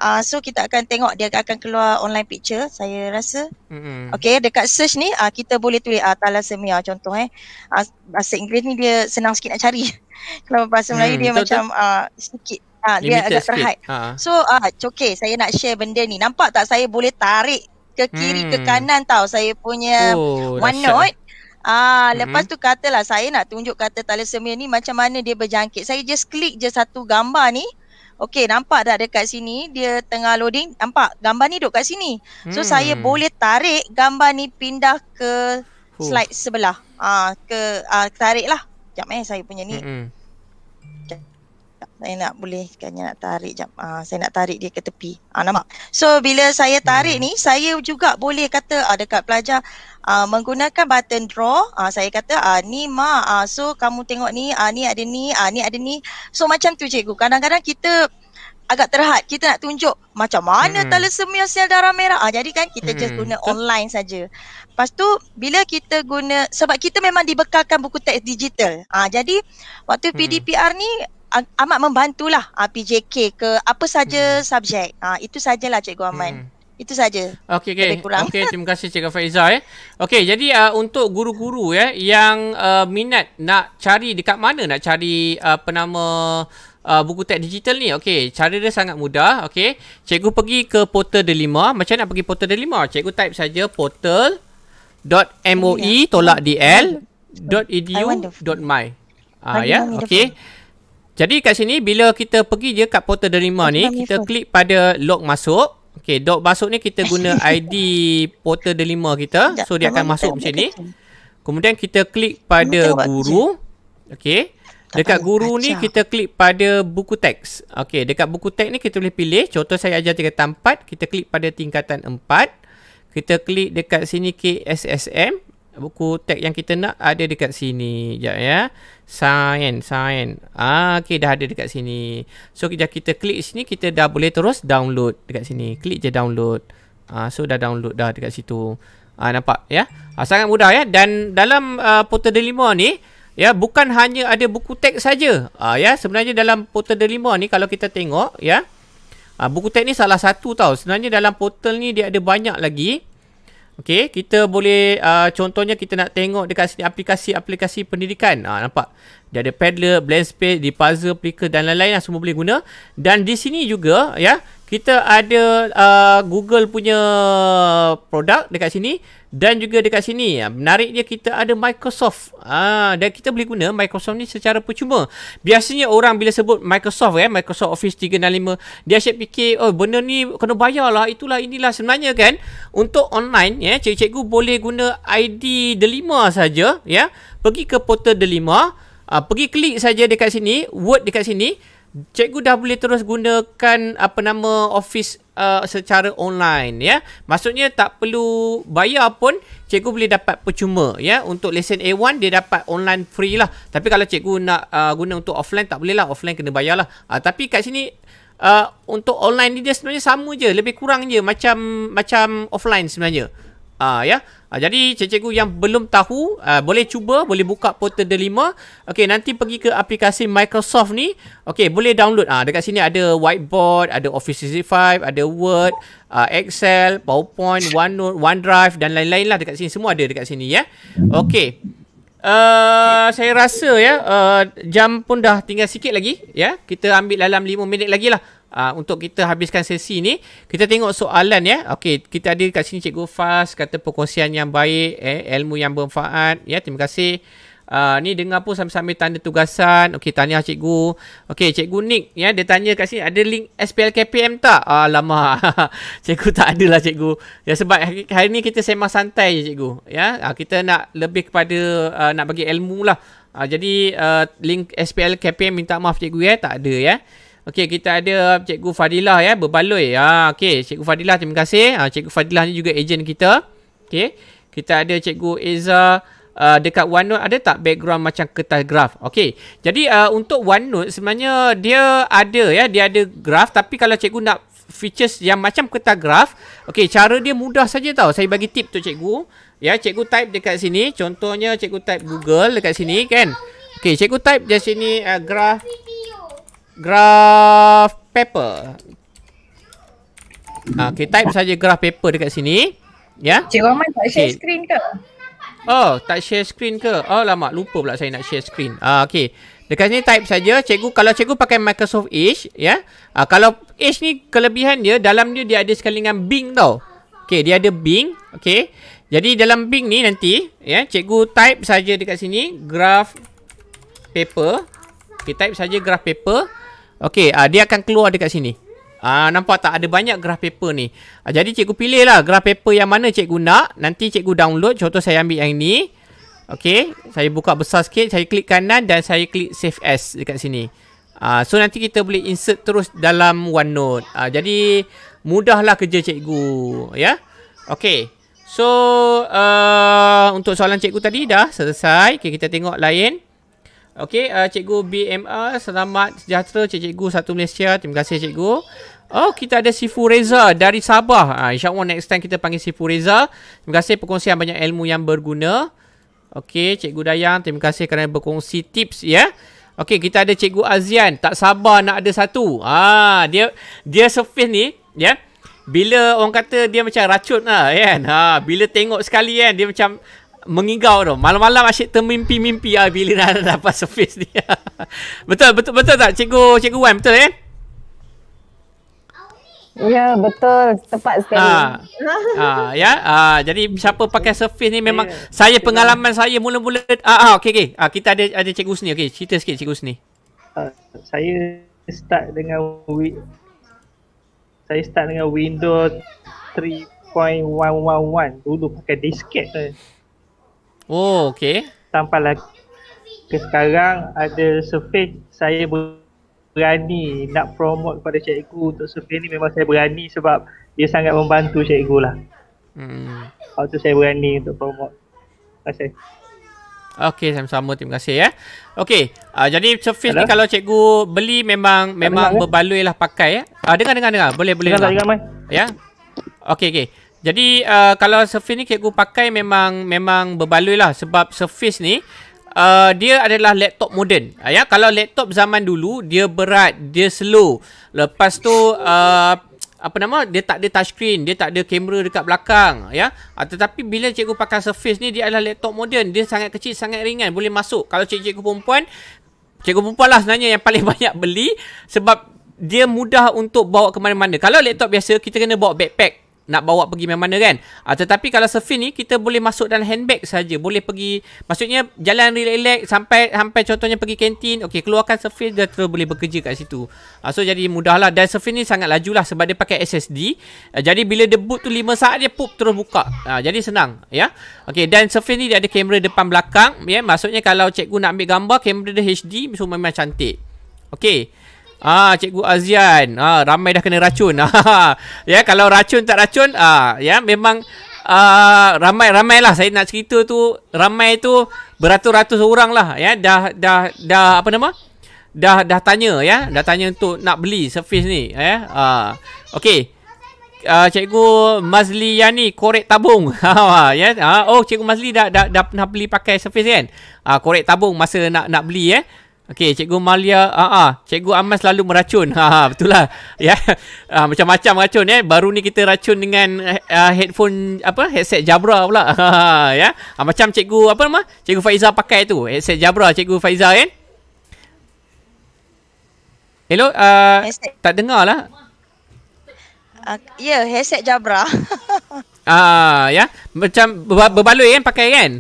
uh, so kita akan tengok dia akan keluar online picture saya rasa mm-hmm. okey dekat search ni uh, kita boleh tulis uh, thalassemia contoh eh uh, bahasa Inggeris ni dia senang sikit nak cari [laughs] kalau bahasa Melayu mm-hmm. dia betul macam uh, sikit Ha, dia agak terhad. Ha. So, uh, okay, saya nak share benda ni. Nampak tak saya boleh tarik ke kiri, hmm. ke kanan tau. Saya punya oh, one note. Ah, mm-hmm. lepas tu katalah saya nak tunjuk kata talisman ni macam mana dia berjangkit. Saya just klik je satu gambar ni. okay, nampak dah dekat sini dia tengah loading. Nampak gambar ni duduk kat sini. So mm. saya boleh tarik gambar ni pindah ke slide uh. sebelah. Ah, ke ah tariklah. Jap eh saya punya ni. Mm-hmm saya nak boleh kanya nak tarik jap uh, ah, saya nak tarik dia ke tepi ah uh, nampak so bila saya tarik hmm. ni saya juga boleh kata uh, dekat pelajar uh, menggunakan button draw uh, saya kata uh, ni ma uh, so kamu tengok ni uh, ni ada ni uh, ni ada ni so macam tu cikgu kadang-kadang kita agak terhad kita nak tunjuk macam mana hmm. thalassemia sel darah merah ah jadi kan kita hmm. just guna online saja lepas tu bila kita guna sebab kita memang dibekalkan buku teks digital ah jadi waktu hmm. PDPR ni amat membantulah uh, ah, PJK ke apa saja hmm. subjek. Uh, ah, itu sajalah Cikgu Aman. Hmm. Itu saja. Okey okay. Okay. terima kasih Cikgu Faiza eh. Okey jadi uh, untuk guru-guru ya eh, yang uh, minat nak cari dekat mana nak cari uh, penama uh, buku teks digital ni. Okey cara dia sangat mudah. Okey. Cikgu pergi ke portal Delima. Macam nak pergi portal Delima? Cikgu type saja portal dot MOE tolak DL dot edu dot my. Ah ya. Okey. Jadi kat sini bila kita pergi je kat portal derima ni, kita klik pada log masuk. Okey, log masuk ni kita guna [laughs] ID portal derima kita. So dia akan masuk macam ni. Kemudian kita klik pada guru. Okey. Dekat guru ni kita klik pada buku teks. Okey, dekat buku teks ni kita boleh pilih. Contoh saya ajar tingkatan 4, kita klik pada tingkatan 4. Kita klik dekat sini KSSM buku teks yang kita nak ada dekat sini. Jap ya. Sign, sign. Ah, okey dah ada dekat sini. So kejap kita klik sini kita dah boleh terus download dekat sini. Klik je download. Ah, so dah download dah dekat situ. Ah, nampak ya. Ah, sangat mudah ya dan dalam uh, ah, portal delima ni ya bukan hanya ada buku teks saja. Ah, ya sebenarnya dalam portal delima ni kalau kita tengok ya ah, Buku teks ni salah satu tau. Sebenarnya dalam portal ni dia ada banyak lagi. Okey, kita boleh uh, contohnya kita nak tengok dekat sini aplikasi-aplikasi pendidikan. Ha, nampak? Dia ada paddler, blend space, di puzzle, plicker dan lain-lain lah semua boleh guna. Dan di sini juga ya, kita ada uh, Google punya produk dekat sini dan juga dekat sini. Ya, menariknya kita ada Microsoft. Ah, dan kita boleh guna Microsoft ni secara percuma. Biasanya orang bila sebut Microsoft eh, Microsoft Office 365, dia asyik fikir, oh benda ni kena bayar lah, itulah inilah sebenarnya kan. Untuk online, ya, cikgu-cikgu boleh guna ID Delima saja. ya. Pergi ke portal Delima. 5 uh, pergi klik saja dekat sini word dekat sini cikgu dah boleh terus gunakan apa nama office uh, secara online ya maksudnya tak perlu bayar pun cikgu boleh dapat percuma ya untuk lesson A1 dia dapat online free lah tapi kalau cikgu nak uh, guna untuk offline tak boleh lah offline kena bayar lah uh, tapi kat sini uh, untuk online ni dia sebenarnya sama je lebih kurang je macam macam offline sebenarnya Ah uh, ya. Uh, jadi cikgu yang belum tahu uh, boleh cuba boleh buka portal Delima. Okey nanti pergi ke aplikasi Microsoft ni. Okey boleh download. Ah uh, dekat sini ada whiteboard, ada Office 365, ada Word, uh, Excel, PowerPoint, OneNote, OneDrive dan lain-lain lah dekat sini semua ada dekat sini ya. Yeah. Okey. Uh, saya rasa ya uh, jam pun dah tinggal sikit lagi ya. Kita ambil dalam 5 minit lagi lah. Ah, untuk kita habiskan sesi ni, kita tengok soalan ya. Okey, kita ada kat sini Cikgu Fas kata perkongsian yang baik, eh, ilmu yang bermanfaat. Ya, terima kasih. Uh, ni dengar pun sambil-sambil tanda tugasan. Okey, tanya cikgu. Okey, cikgu Nick ya, dia tanya kat sini ada link SPLKPM tak? Ah, lama. [laughs] cikgu tak ada lah cikgu. Ya sebab hari ni kita sembang santai je cikgu. Ya, uh, kita nak lebih kepada uh, nak bagi ilmu lah. Uh, jadi uh, link SPLKPM minta maaf cikgu ya, tak ada ya. Okey, kita ada Cikgu Fadilah ya, berbaloi. Ha, okey, Cikgu Fadilah terima kasih. Ha, Cikgu Fadilah ni juga ejen kita. Okey. Kita ada Cikgu Eza uh, dekat OneNote ada tak background macam kertas graf? Okey. Jadi uh, untuk OneNote sebenarnya dia ada ya, dia ada graf tapi kalau cikgu nak features yang macam kertas graf, okey, cara dia mudah saja tau. Saya bagi tip tu cikgu. Ya, cikgu type dekat sini. Contohnya cikgu type Google dekat sini kan. Okey, cikgu type di sini uh, graf graph paper. Ah, okay, type saja graph paper dekat sini. Ya. Yeah. Cik Rahman tak share okay. screen ke? Oh, tak share screen ke? Oh, lama lupa pula saya nak share screen. Ah, okey. Dekat sini type saja. Cikgu kalau cikgu pakai Microsoft Edge, ya. Yeah. Uh, kalau Edge ni kelebihan dia dalam dia dia ada sekali dengan Bing tau. Okey, dia ada Bing, okey. Jadi dalam Bing ni nanti, ya, yeah, cikgu type saja dekat sini graph paper. Kita okay, type saja graph paper. Okey, uh, dia akan keluar dekat sini. Uh, nampak tak ada banyak graph paper ni. Uh, jadi cikgu pilih lah graph paper yang mana cikgu nak. Nanti cikgu download. Contoh saya ambil yang ni. Okey, saya buka besar sikit. Saya klik kanan dan saya klik save as dekat sini. Uh, so nanti kita boleh insert terus dalam OneNote. Uh, jadi mudahlah kerja cikgu. Ya. Yeah? Okey. So uh, untuk soalan cikgu tadi dah selesai. Okay, kita tengok lain. Okey, uh, cikgu BMR, selamat sejahtera cikgu satu Malaysia. Terima kasih cikgu. Oh, kita ada Sifu Reza dari Sabah. Ha, uh, InsyaAllah next time kita panggil Sifu Reza. Terima kasih perkongsian banyak ilmu yang berguna. Okey, cikgu Dayang, terima kasih kerana berkongsi tips ya. Yeah. Okey, kita ada cikgu Azian. Tak sabar nak ada satu. Ah, dia dia surface ni, ya. Yeah. Bila orang kata dia macam racun lah kan. Ha, bila tengok sekali kan dia macam mengigau tu. Malam-malam asyik termimpi-mimpi ah bila dah dapat surface ni. [laughs] betul betul betul tak cikgu cikgu Wan betul eh? Ya betul tepat sekali. Ha. ha ya ha. jadi siapa pakai surface ni memang yeah. saya pengalaman saya mula-mula ah, ah okey okey ah, kita ada ada cikgu sini okey cerita sikit cikgu sini. Uh, saya start dengan saya start dengan Windows 3.111 dulu pakai disket. Eh. Oh, okey. Sampai lagi. ke sekarang ada survey saya berani nak promote kepada cikgu untuk survey ni memang saya berani sebab dia sangat membantu cikgu lah. Hmm. tu saya berani untuk promote. Terima kasih. Okey sama-sama terima kasih ya. Okey, uh, ah, jadi surface Hello? ni kalau cikgu beli memang memang berbaloi lah pakai ya. Uh, dengar dengar dengar. Boleh boleh. Dengar, dengar, dengar, ya. Okey okey. Jadi uh, kalau surface ni cikgu pakai memang memang berbaloi lah sebab surface ni uh, dia adalah laptop moden. Uh, ya kalau laptop zaman dulu dia berat, dia slow. Lepas tu uh, apa nama dia tak ada touch screen dia tak ada kamera dekat belakang ya ah, tetapi bila cikgu pakai surface ni dia adalah laptop moden dia sangat kecil sangat ringan boleh masuk kalau cikgu-cikgu perempuan cikgu perempuan lah sebenarnya yang [laughs] paling banyak beli sebab dia mudah untuk bawa ke mana-mana kalau laptop biasa kita kena bawa backpack nak bawa pergi mana-mana kan. Uh, tetapi kalau surfing ni kita boleh masuk dalam handbag saja. Boleh pergi maksudnya jalan relax-relax sampai sampai contohnya pergi kantin. Okey, keluarkan surfing dia terus boleh bekerja kat situ. Uh, so jadi mudahlah dan surfing ni sangat lajulah sebab dia pakai SSD. Uh, ah, jadi bila dia boot tu 5 saat dia pop terus buka. Uh, jadi senang ya. Okey, dan surfing ni dia ada kamera depan belakang ya. Maksudnya kalau cikgu nak ambil gambar kamera dia HD so memang cantik. Okey. Ah, Cikgu Azian. Ah, ramai dah kena racun. [laughs] Ah, ya, kalau racun tak racun, ah, ya memang ah, ramai lah. saya nak cerita tu. Ramai tu beratus-ratus orang lah. Ya, dah, dah, dah, apa nama? Dah, dah tanya, ya. Dah tanya untuk nak beli surface ni. Ya, ah, okay. Ah, Cikgu Mazli Yani korek tabung. [laughs] Ah, ya, yeah? ah, oh Cikgu Mazli dah, dah, dah pernah beli pakai surface kan? Ah, korek tabung masa nak nak beli, ya. Okey, cikgu Malia, ha ah, cikgu Amas selalu meracun. [laughs] Ha ah, betul lah. Ya. Yeah. [laughs] Ah, macam-macam racun eh. Ya. Baru ni kita racun dengan uh, headphone apa? Headset Jabra pula. [laughs] Ha, ha ya. Ah, macam cikgu apa nama? Cikgu Faiza pakai tu. Headset Jabra cikgu Faiza kan? Hello, uh, tak dengar lah. Uh, ya, yeah, headset Jabra. ah, ya. Yeah. Macam berbaloi kan pakai kan?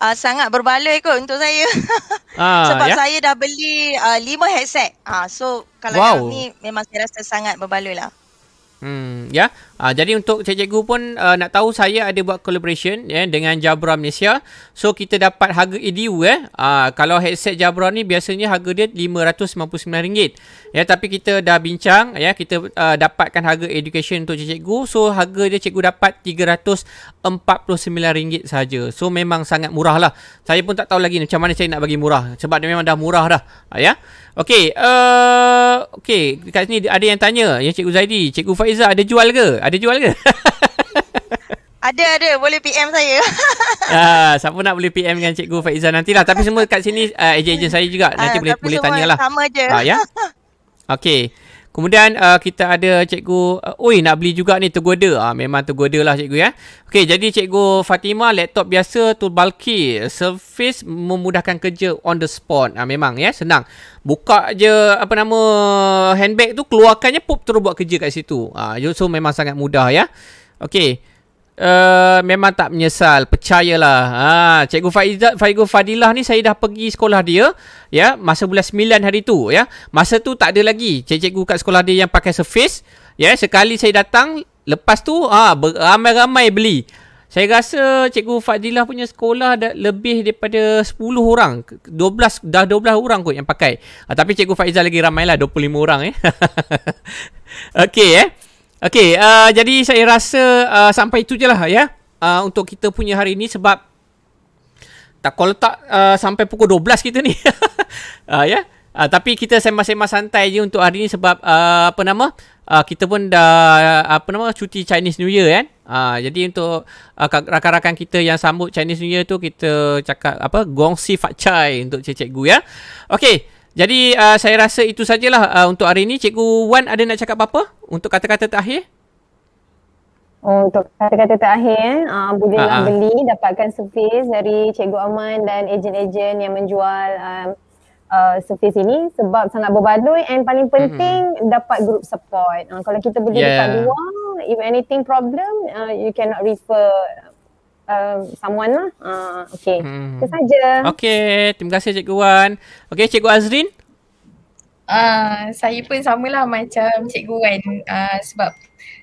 uh, sangat berbaloi kot untuk saya. [laughs] Ah, Sebab yeah? saya dah beli uh, ah, 5 headset. Uh, so kalau wow. ni memang saya rasa sangat berbaloi lah. Hmm, ya. Yeah. Uh, jadi untuk cikgu pun uh, nak tahu saya ada buat collaboration yeah, dengan Jabra Malaysia. So kita dapat harga EDU eh. Ya. Ah, uh, kalau headset Jabra ni biasanya harga dia RM599. Ya yeah, tapi kita dah bincang ya yeah, kita uh, dapatkan harga education untuk cikgu. So harga dia cikgu dapat RM349 saja. So memang sangat murah lah. Saya pun tak tahu lagi macam mana saya nak bagi murah sebab dia memang dah murah dah. Uh, ya. Yeah. Okey, uh, okey, dekat sini ada yang tanya, yang Cikgu Zaidi, Cikgu Faiza ada jual ke? Ada jual ke? [laughs] ada ada, boleh PM saya. [laughs] Ah, uh, siapa nak boleh PM dengan Cikgu Faiza lah. tapi semua kat sini uh, ejen-ejen saya juga. Nanti uh, boleh tapi boleh tanyalah. Sama je. Ah uh, ya. [laughs] Okey. Kemudian uh, kita ada cikgu Ui uh, nak beli juga ni tergoda ha, Memang tergoda lah cikgu ya Okey jadi cikgu Fatima laptop biasa tu bulky Surface memudahkan kerja on the spot ha, Memang ya senang Buka je apa nama handbag tu Keluarkannya pop terus buat kerja kat situ ha, So memang sangat mudah ya Okey Uh, memang tak menyesal percayalah ha cikgu Faizat Faigo Fadilah ni saya dah pergi sekolah dia ya masa bulan 9 hari tu ya masa tu tak ada lagi cikgu kat sekolah dia yang pakai surface ya sekali saya datang lepas tu ha ramai-ramai beli saya rasa cikgu Fadilah punya sekolah ada lebih daripada 10 orang 12 dah 12 orang kot yang pakai uh, tapi cikgu Faizal lagi ramailah 25 orang eh [laughs] okey eh Okey, uh, jadi saya rasa uh, sampai itu je lah ya. Uh, untuk kita punya hari ini sebab tak kalau tak uh, sampai pukul 12 kita ni. [laughs] uh, ya. Yeah? Uh, tapi kita sembang-sembang santai je untuk hari ni sebab uh, apa nama? Uh, kita pun dah apa nama cuti Chinese New Year kan. Uh, jadi untuk uh, rakan-rakan kita yang sambut Chinese New Year tu kita cakap apa? Gongsi Fat Chai untuk cik-cikgu ya. Okey. Jadi uh, saya rasa itu sajalah uh, untuk hari ini. Cikgu Wan ada nak cakap apa-apa untuk kata-kata terakhir? Oh, untuk kata-kata terakhir, eh, uh, boleh uh-huh. beli dapatkan surface dari Cikgu Aman dan ejen-ejen yang menjual um, uh, surface ini sebab sangat berbaloi and paling penting mm-hmm. dapat group support. Uh, kalau kita beli yeah. dekat luar, if anything problem, uh, you cannot refer Um, someone lah. Uh, okay. Hmm. Itu saja. Okay. Terima kasih Cikgu Wan. Okay Cikgu Azrin. Uh, saya pun samalah macam Cikgu Wan uh, sebab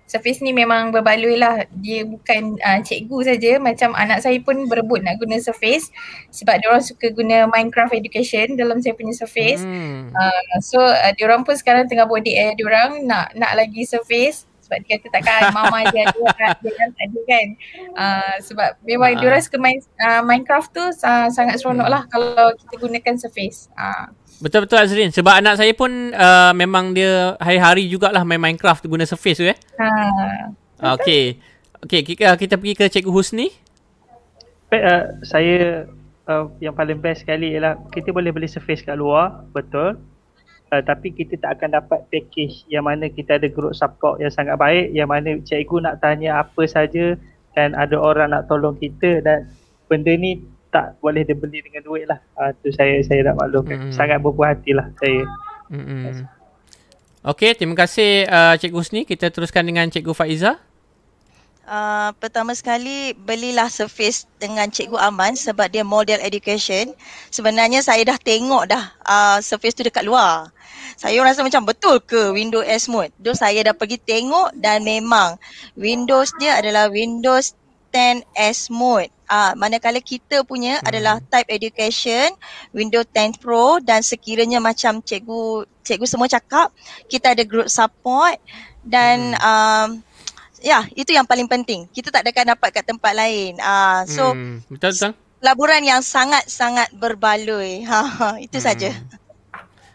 surface ni memang berbaloi lah. Dia bukan uh, cikgu saja macam anak saya pun berebut nak guna surface sebab dia orang suka guna Minecraft education dalam saya punya surface. Hmm. Uh, so uh, dia orang pun sekarang tengah bodek eh dia orang nak nak lagi surface sebab dia kata takkan mama dia ada [laughs] dia kan tadi kan uh, sebab memang ah. dia suka main uh, Minecraft tu uh, sangat seronok hmm. lah kalau kita gunakan surface uh. Betul-betul Azrin. Sebab anak saya pun uh, memang dia hari-hari jugalah main Minecraft guna surface tu eh. Haa. Okay. Okay kita, kita pergi ke Cikgu Husni. Pat, uh, saya uh, yang paling best sekali ialah kita boleh beli surface kat luar. Betul uh, tapi kita tak akan dapat package yang mana kita ada group support yang sangat baik yang mana cikgu nak tanya apa saja dan ada orang nak tolong kita dan benda ni tak boleh dibeli dengan duit lah uh, tu saya saya nak maklumkan mm-hmm. sangat berpuas hati lah saya mm-hmm. Okey, terima kasih uh, Cikgu Husni. Kita teruskan dengan Cikgu Faiza. Ah, pertama sekali belilah Surface dengan Cikgu Aman sebab dia model education. Sebenarnya saya dah tengok dah uh, ah, Surface tu dekat luar. Saya rasa macam betul ke Windows S mode? Tu saya dah pergi tengok dan memang Windows dia adalah Windows 10S mode. Uh, ah, manakala kita punya hmm. adalah type education Windows 10 Pro dan sekiranya macam cikgu cikgu semua cakap kita ada group support dan hmm. uh, ya itu yang paling penting kita tak akan dapat kat tempat lain ah uh, so hmm. betul betul laburan yang sangat sangat berbaloi [laughs] ha, ha itu hmm. saja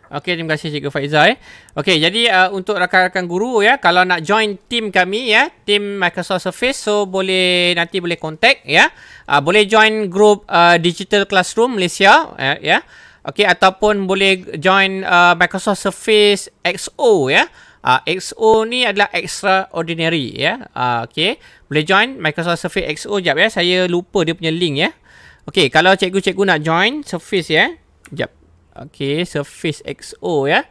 Okey, terima kasih Cikgu Faizal. Eh. Okey, jadi uh, untuk rakan-rakan guru ya, kalau nak join team kami ya, team Microsoft Surface, so boleh nanti boleh contact ya. Uh, boleh join group uh, Digital Classroom Malaysia ya. ya. Okey, ataupun boleh join uh, Microsoft Surface XO ya uh, ah, XO ni adalah extraordinary ya. Yeah. Uh, okay. Boleh join Microsoft Surface XO jap ya. Yeah. Saya lupa dia punya link ya. Yeah. Okay, kalau cikgu-cikgu nak join Surface ya. Yeah. Jap. Okay, Surface XO ya. Yeah.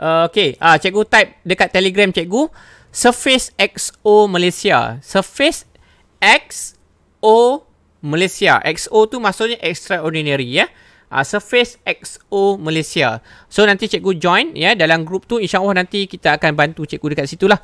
Uh, okay, ah, cikgu type dekat telegram cikgu Surface XO Malaysia Surface XO Malaysia XO tu maksudnya extraordinary ya. Yeah uh, Surface XO Malaysia. So nanti cikgu join ya yeah, dalam grup tu insya-Allah nanti kita akan bantu cikgu dekat situ lah.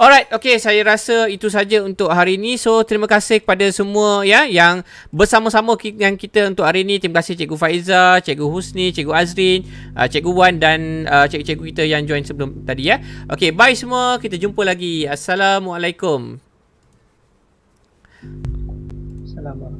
Alright, okay, saya rasa itu saja untuk hari ini. So, terima kasih kepada semua ya yang bersama-sama dengan kita untuk hari ini. Terima kasih Cikgu Faiza, Cikgu Husni, Cikgu Azrin, uh, Cikgu Wan dan uh, cikgu-cikgu kita yang join sebelum tadi ya. Okay, bye semua. Kita jumpa lagi. Assalamualaikum. Assalamualaikum.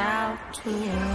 out to you.